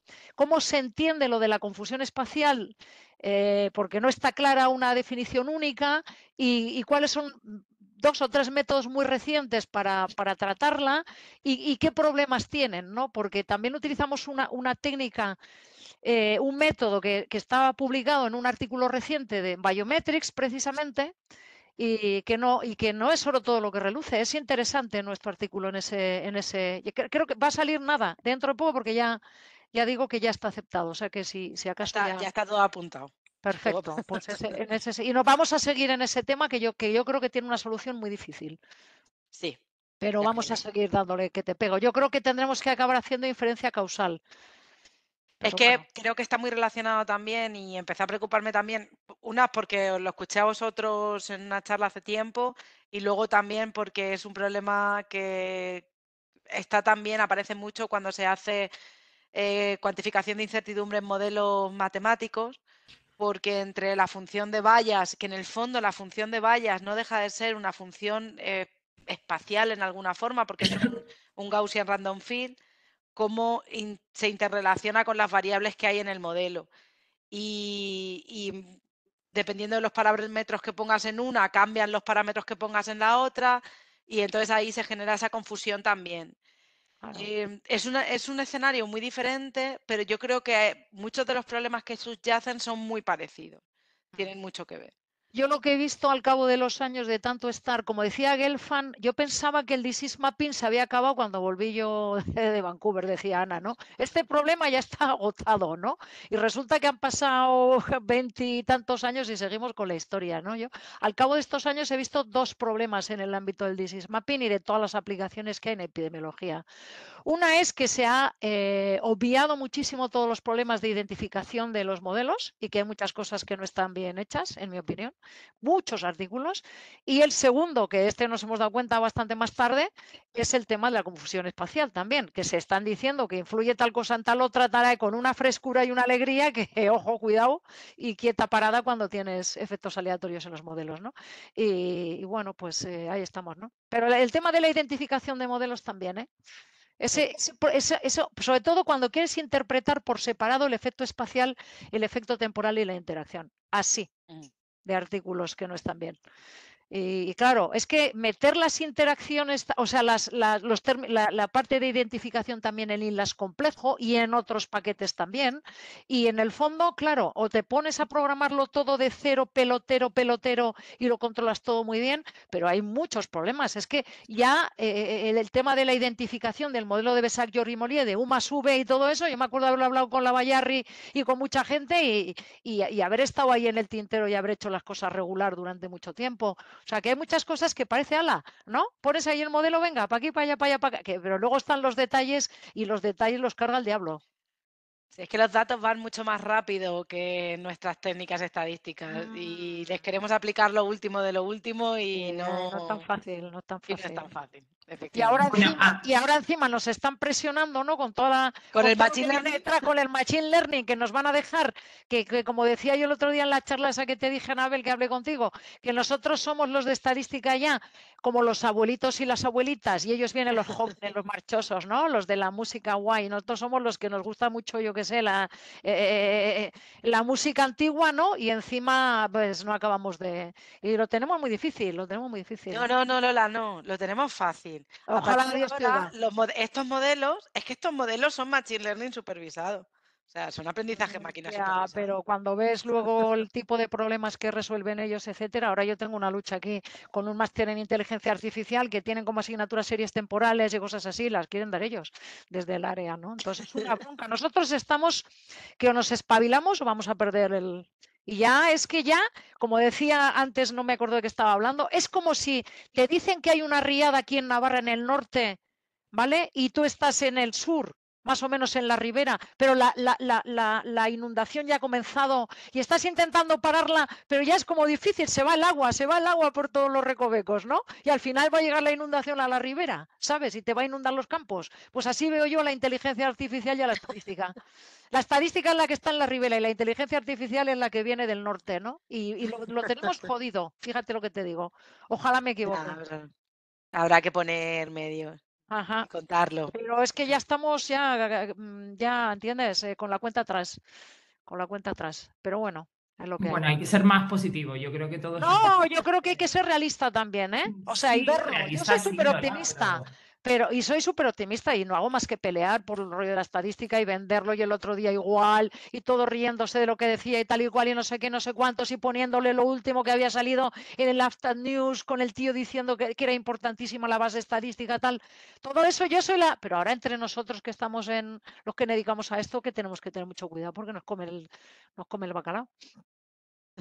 se entiende lo de la confusión espacial, eh, porque no está clara una definición única y, cuáles son dos o tres métodos muy recientes para, tratarla y, qué problemas tienen, ¿no? Porque también utilizamos una, técnica, un método que, estaba publicado en un artículo reciente de Biometrics, precisamente, y que no, y que no es solo todo lo que reluce. Es interesante nuestro artículo en ese, en ese. Creo que va a salir nada dentro de poco porque ya, ya digo que ya está aceptado. O sea que si, si acaso. ya... está todo apuntado. Perfecto. Pues y nos vamos a seguir en ese tema que yo, que yo creo que tiene una solución muy difícil. Sí. Pero vamos a seguir dándole que te pego. Yo creo que tendremos que acabar haciendo inferencia causal. es que creo que está muy relacionado también y empecé a preocuparme también una porque lo escuché a vosotros en una charla hace tiempo y luego también porque es un problema que está también, aparece mucho cuando se hace eh, cuantificación de incertidumbre en modelos matemáticos, porque entre la función de vallas, que en el fondo la función de vallas no deja de ser una función eh, espacial en alguna forma, porque es un, Gaussian random field, cómo se interrelaciona con las variables que hay en el modelo. y, dependiendo de los parámetros que pongas en una, cambian los parámetros que pongas en la otra y entonces ahí se genera esa confusión también. Eh, es, es un escenario muy diferente, pero yo creo que muchos de los problemas que subyacen son muy parecidos, tienen mucho que ver. Yo lo que he visto al cabo de los años de tanto estar, como decía Gelfand, yo pensaba que el disease mapping se había acabado cuando volví yo de Vancouver, decía Ana, ¿no? Este problema ya está agotado, ¿no? Y resulta que han pasado veintitantos años y seguimos con la historia, ¿no? Yo al cabo de estos años he visto dos problemas en el ámbito del disease mapping y de todas las aplicaciones que hay en epidemiología. Una es que se ha eh, obviado muchísimo todos los problemas de identificación de los modelos y que hay muchas cosas que no están bien hechas, en mi opinión muchos artículos. Y el segundo, que este nos hemos dado cuenta bastante más tarde, es el tema de la confusión espacial también, que se están diciendo que influye tal cosa en tal otra, tal, con una frescura y una alegría que, ojo, cuidado, y quieta parada cuando tienes efectos aleatorios en los modelos, ¿no? Y, bueno, pues eh, ahí estamos, ¿no? Pero el tema de la identificación de modelos también, ¿eh? eso, sobre todo cuando quieres interpretar por separado el efecto espacial, el efecto temporal y la interacción. Así. Mm de artículos que no están bien. Y claro, es que meter las interacciones, o sea, las, los la, parte de identificación también en INLAS complejo y en otros paquetes también. Y en el fondo, claro, o te pones a programarlo todo de cero, pelotero, pelotero y lo controlas todo muy bien, pero hay muchos problemas. Es que ya eh, el, tema de la identificación del modelo de Besac Jordi Molier de U más V y todo eso, yo me acuerdo haberlo hablado con la Bayarri y con mucha gente y, y haber estado ahí en el tintero y haber hecho las cosas regular durante mucho tiempo. O sea, que hay muchas cosas que parece ala, ¿no? Pones ahí el modelo, venga, para aquí, para allá, para allá, para pero luego están los detalles y los detalles los carga el diablo. es que los datos van mucho más rápido que nuestras técnicas estadísticas y mm. les queremos aplicar lo último de lo último y no, tan fácil, no es tan fácil. No es tan fácil. Y ahora, encima, ah. y ahora encima nos están presionando, ¿no? Con toda con, el machine learning. con el machine learning que nos van a dejar, que, como decía yo el otro día en la charla esa que te dije, Anabel, que hablé contigo, que nosotros somos los de estadística ya, como los abuelitos y las abuelitas, y ellos vienen los jóvenes, los marchosos, ¿no? Los de la música guay. Nosotros somos los que nos gusta mucho, yo qué sé, la, eh, eh, eh, la música antigua, ¿no? Y encima, pues no acabamos de. Y lo tenemos muy difícil, lo tenemos muy difícil. No, no, no, Lola, no, lo tenemos fácil fácil. Ojalá a los, estos modelos, es que estos modelos son Machine Learning supervisado. O sea, son aprendizaje mm, máquinas. ¿eh? pero cuando ves luego el tipo de problemas que resuelven ellos, etcétera, ahora yo tengo una lucha aquí con un máster en inteligencia artificial que tienen como asignatura series temporales y cosas así, las quieren dar ellos desde el área, ¿no? Entonces es una bronca. Nosotros estamos que o nos espabilamos o vamos a perder el, y ya es que ya, como decía antes, no me acuerdo de qué estaba hablando, es como si te dicen que hay una riada aquí en Navarra en el norte, ¿vale? Y tú estás en el sur más o menos en la ribera, pero la, inundación ya ha comenzado y estás intentando pararla, pero ya es como difícil, se va el agua, se va el agua por todos los recovecos, ¿no? Y al final va a llegar la inundación a la ribera, ¿sabes? Y te va a inundar los campos. Pues así veo yo la inteligencia artificial y a la estadística. La estadística es la que está en la ribera y la inteligencia artificial es la que viene del norte, ¿no? Y, lo, tenemos jodido, fíjate lo que te digo. Ojalá me equivoque. Habrá que poner medios contarlo. Pero es que ya estamos, ya, eh, mm, ya entiendes, eh, con la cuenta atrás. Con la cuenta atrás. Pero bueno, es lo que bueno, hay. que ser más positivo. Yo creo que todos. No, yo creo que hay que ser realista también, ¿eh? O sea, y Yo soy súper optimista. Pero, y soy súper optimista y no hago más que pelear por el rollo de la estadística y venderlo y el otro día igual y todo riéndose de lo que decía y tal y cual y no sé qué, no sé cuántos y poniéndole lo último que había salido en el After News con el tío diciendo que, era importantísima la base estadística, tal. Todo eso yo soy la... Pero ahora entre nosotros que estamos en los que dedicamos a esto, que tenemos que tener mucho cuidado porque nos come el, nos come el bacalao.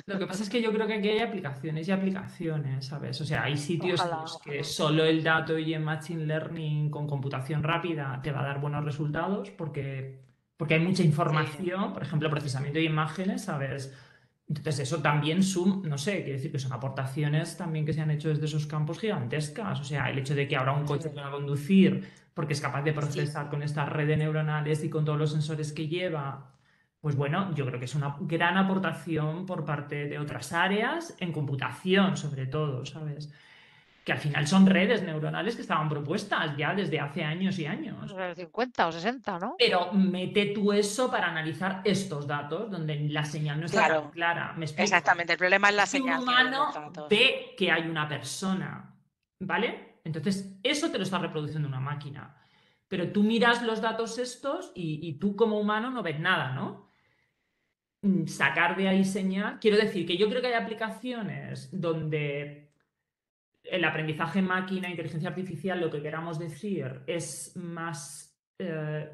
Lo que pasa es que yo creo que aquí hay aplicaciones y aplicaciones, ¿sabes? O sea, hay sitios que solo el dato y el machine learning con computación rápida te va a dar buenos resultados porque, porque hay mucha información, por ejemplo, procesamiento de imágenes, ¿sabes? Entonces, eso también, no sé, quiere decir que son aportaciones también que se han hecho desde esos campos gigantescas. O sea, el hecho de que ahora un coche va a conducir porque es capaz de procesar con esta red de neuronales y con todos los sensores que lleva pues bueno, yo creo que es una gran aportación por parte de otras áreas, en computación sobre todo, ¿sabes? Que al final son redes neuronales que estaban propuestas ya desde hace años y años. 50 o 60, ¿no? Pero mete tú eso para analizar estos datos, donde la señal no está tan clara. ¿Me Exactamente, el problema es la señal. Un humano ve que hay una persona, ¿vale? Entonces, eso te lo está reproduciendo una máquina. Pero tú miras los datos estos y tú como humano no ves nada, ¿no? Mm, sacar de ahí señal. Quiero decir que yo creo que hay aplicaciones donde el aprendizaje máquina, inteligencia artificial, lo que queramos decir, es más eh,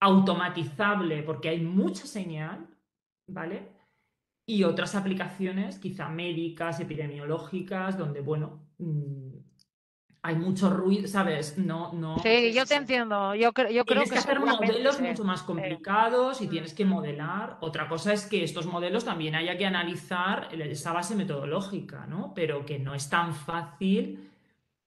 automatizable porque hay mucha señal, ¿vale? Y otras aplicaciones, quizá médicas, epidemiológicas, donde, bueno, mm, hay mucho ruido, ¿sabes? No, no. Sí, yo te entiendo. Yo, creo, yo creo tienes que, hacer modelos mucho más complicados y tienes que modelar. Otra cosa es que estos modelos también haya que analizar esa base metodológica, ¿no? Pero que no es tan fácil.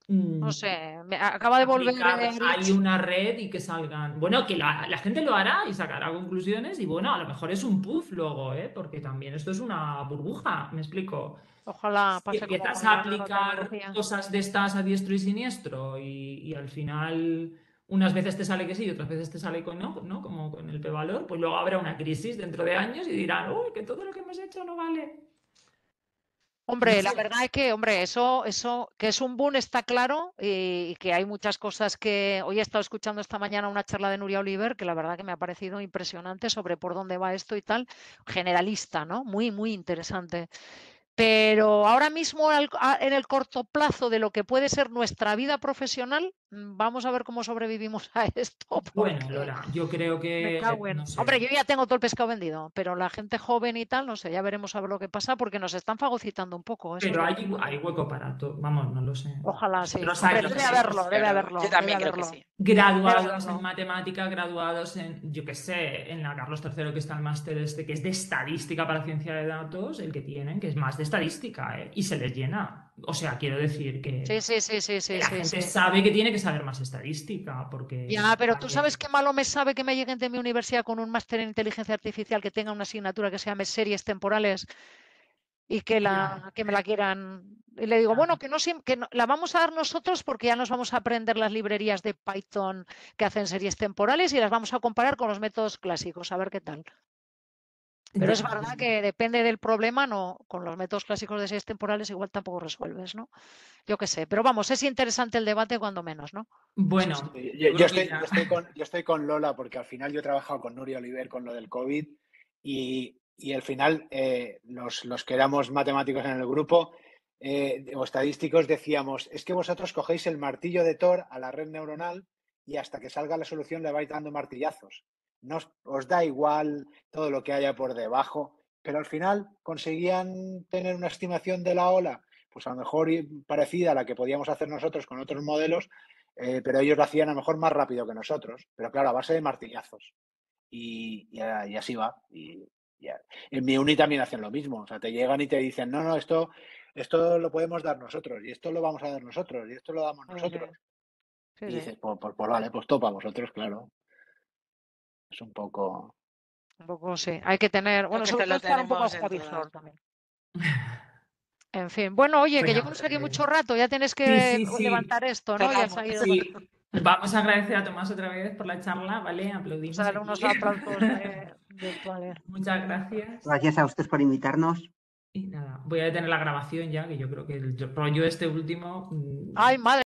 Mm, no sé, acaba de volver. Hay una red y que salgan. Bueno, que la, la, gente lo hará y sacará conclusiones. Y bueno, a lo mejor es un puff luego, ¿eh? Porque también esto es una burbuja, me explico. Ojalá pase y empiezas a aplicar cosas de estas a diestro y siniestro y, al final unas veces te sale que sí y otras veces te sale que no, ¿no? como con el P-Valor, pues luego habrá una crisis dentro de años y dirán, uy, que todo lo que hemos hecho no vale. Hombre, la verdad es que, hombre, eso, eso, que es un boom está claro eh, y, que hay muchas cosas que hoy he estado escuchando esta mañana una charla de Nuria Oliver que la verdad que me ha parecido impresionante sobre por dónde va esto y tal, generalista, ¿no? Muy, muy interesante. Pero ahora mismo en el corto plazo de lo que puede ser nuestra vida profesional, Mm, vamos a ver cómo sobrevivimos a esto. Bueno, Lora, yo creo que... Hombre, yo ya tengo todo el pescado vendido, pero la gente joven y tal, no sé, ya veremos a ver lo que pasa porque nos están fagocitando un poco. ¿eh? pero hay, hay, hueco para todo, vamos, no lo sé. Ojalá, sí. Pero debe, haberlo, debe haberlo, Yo también creo que sí. Graduados en matemática, graduados en, yo qué sé, en la Carlos III que está el máster este, que es de estadística para ciencia de datos, el que tienen, que es más de estadística, ¿eh? y se les llena. O sea, quiero decir que se gente sabe que tiene que saber más estadística, porque... Ya, pero tú sabes qué malo me sabe que me lleguen de mi universidad con un máster en inteligencia artificial que tenga una asignatura que se llame series temporales y que, la, que me la quieran... Y le digo, bueno, que, no, que la vamos a dar nosotros porque ya nos vamos a aprender las librerías de Python que hacen series temporales y las vamos a comparar con los métodos clásicos, a ver qué tal. Pero es verdad que depende del problema, no, con los métodos clásicos de series temporales igual tampoco resuelves, ¿no? Yo qué sé, pero vamos, es interesante el debate cuando menos, ¿no? Bueno, Yo, estoy, con, Lola porque al final yo he trabajado con Nuria Oliver con lo del COVID y, al final eh, los, los, que éramos matemáticos en el grupo eh, o estadísticos decíamos, es que vosotros cogéis el martillo de Thor a la red neuronal y hasta que salga la solución le vais dando martillazos no os da igual todo lo que haya por debajo, pero al final conseguían tener una estimación de la ola, pues a lo mejor parecida a la que podíamos hacer nosotros con otros modelos, eh, pero ellos lo hacían a lo mejor más rápido que nosotros, pero claro, a base de martillazos. Y, así va. Y, en mi uni también hacen lo mismo, o sea, te llegan y te dicen, no, no, esto, esto lo podemos dar nosotros, y esto lo vamos a dar nosotros, y esto lo damos nosotros. Y dices, pues, pues, pues, vale, pues topa vosotros, claro. Es un poco. Un poco, sí. Hay que tener. Bueno, estar un poco también. En fin, bueno, oye, que llevamos aquí pues mucho rato, ya tienes que levantar esto, ¿no? Ya Vamos a agradecer a Tomás otra vez por la charla, ¿vale? Aplaudimos. Vamos a unos aplausos virtuales. Muchas gracias. Gracias a ustedes por invitarnos. Y nada, voy a detener la grabación ya, que yo creo que el rollo este último. Mm, ¡Ay, madre!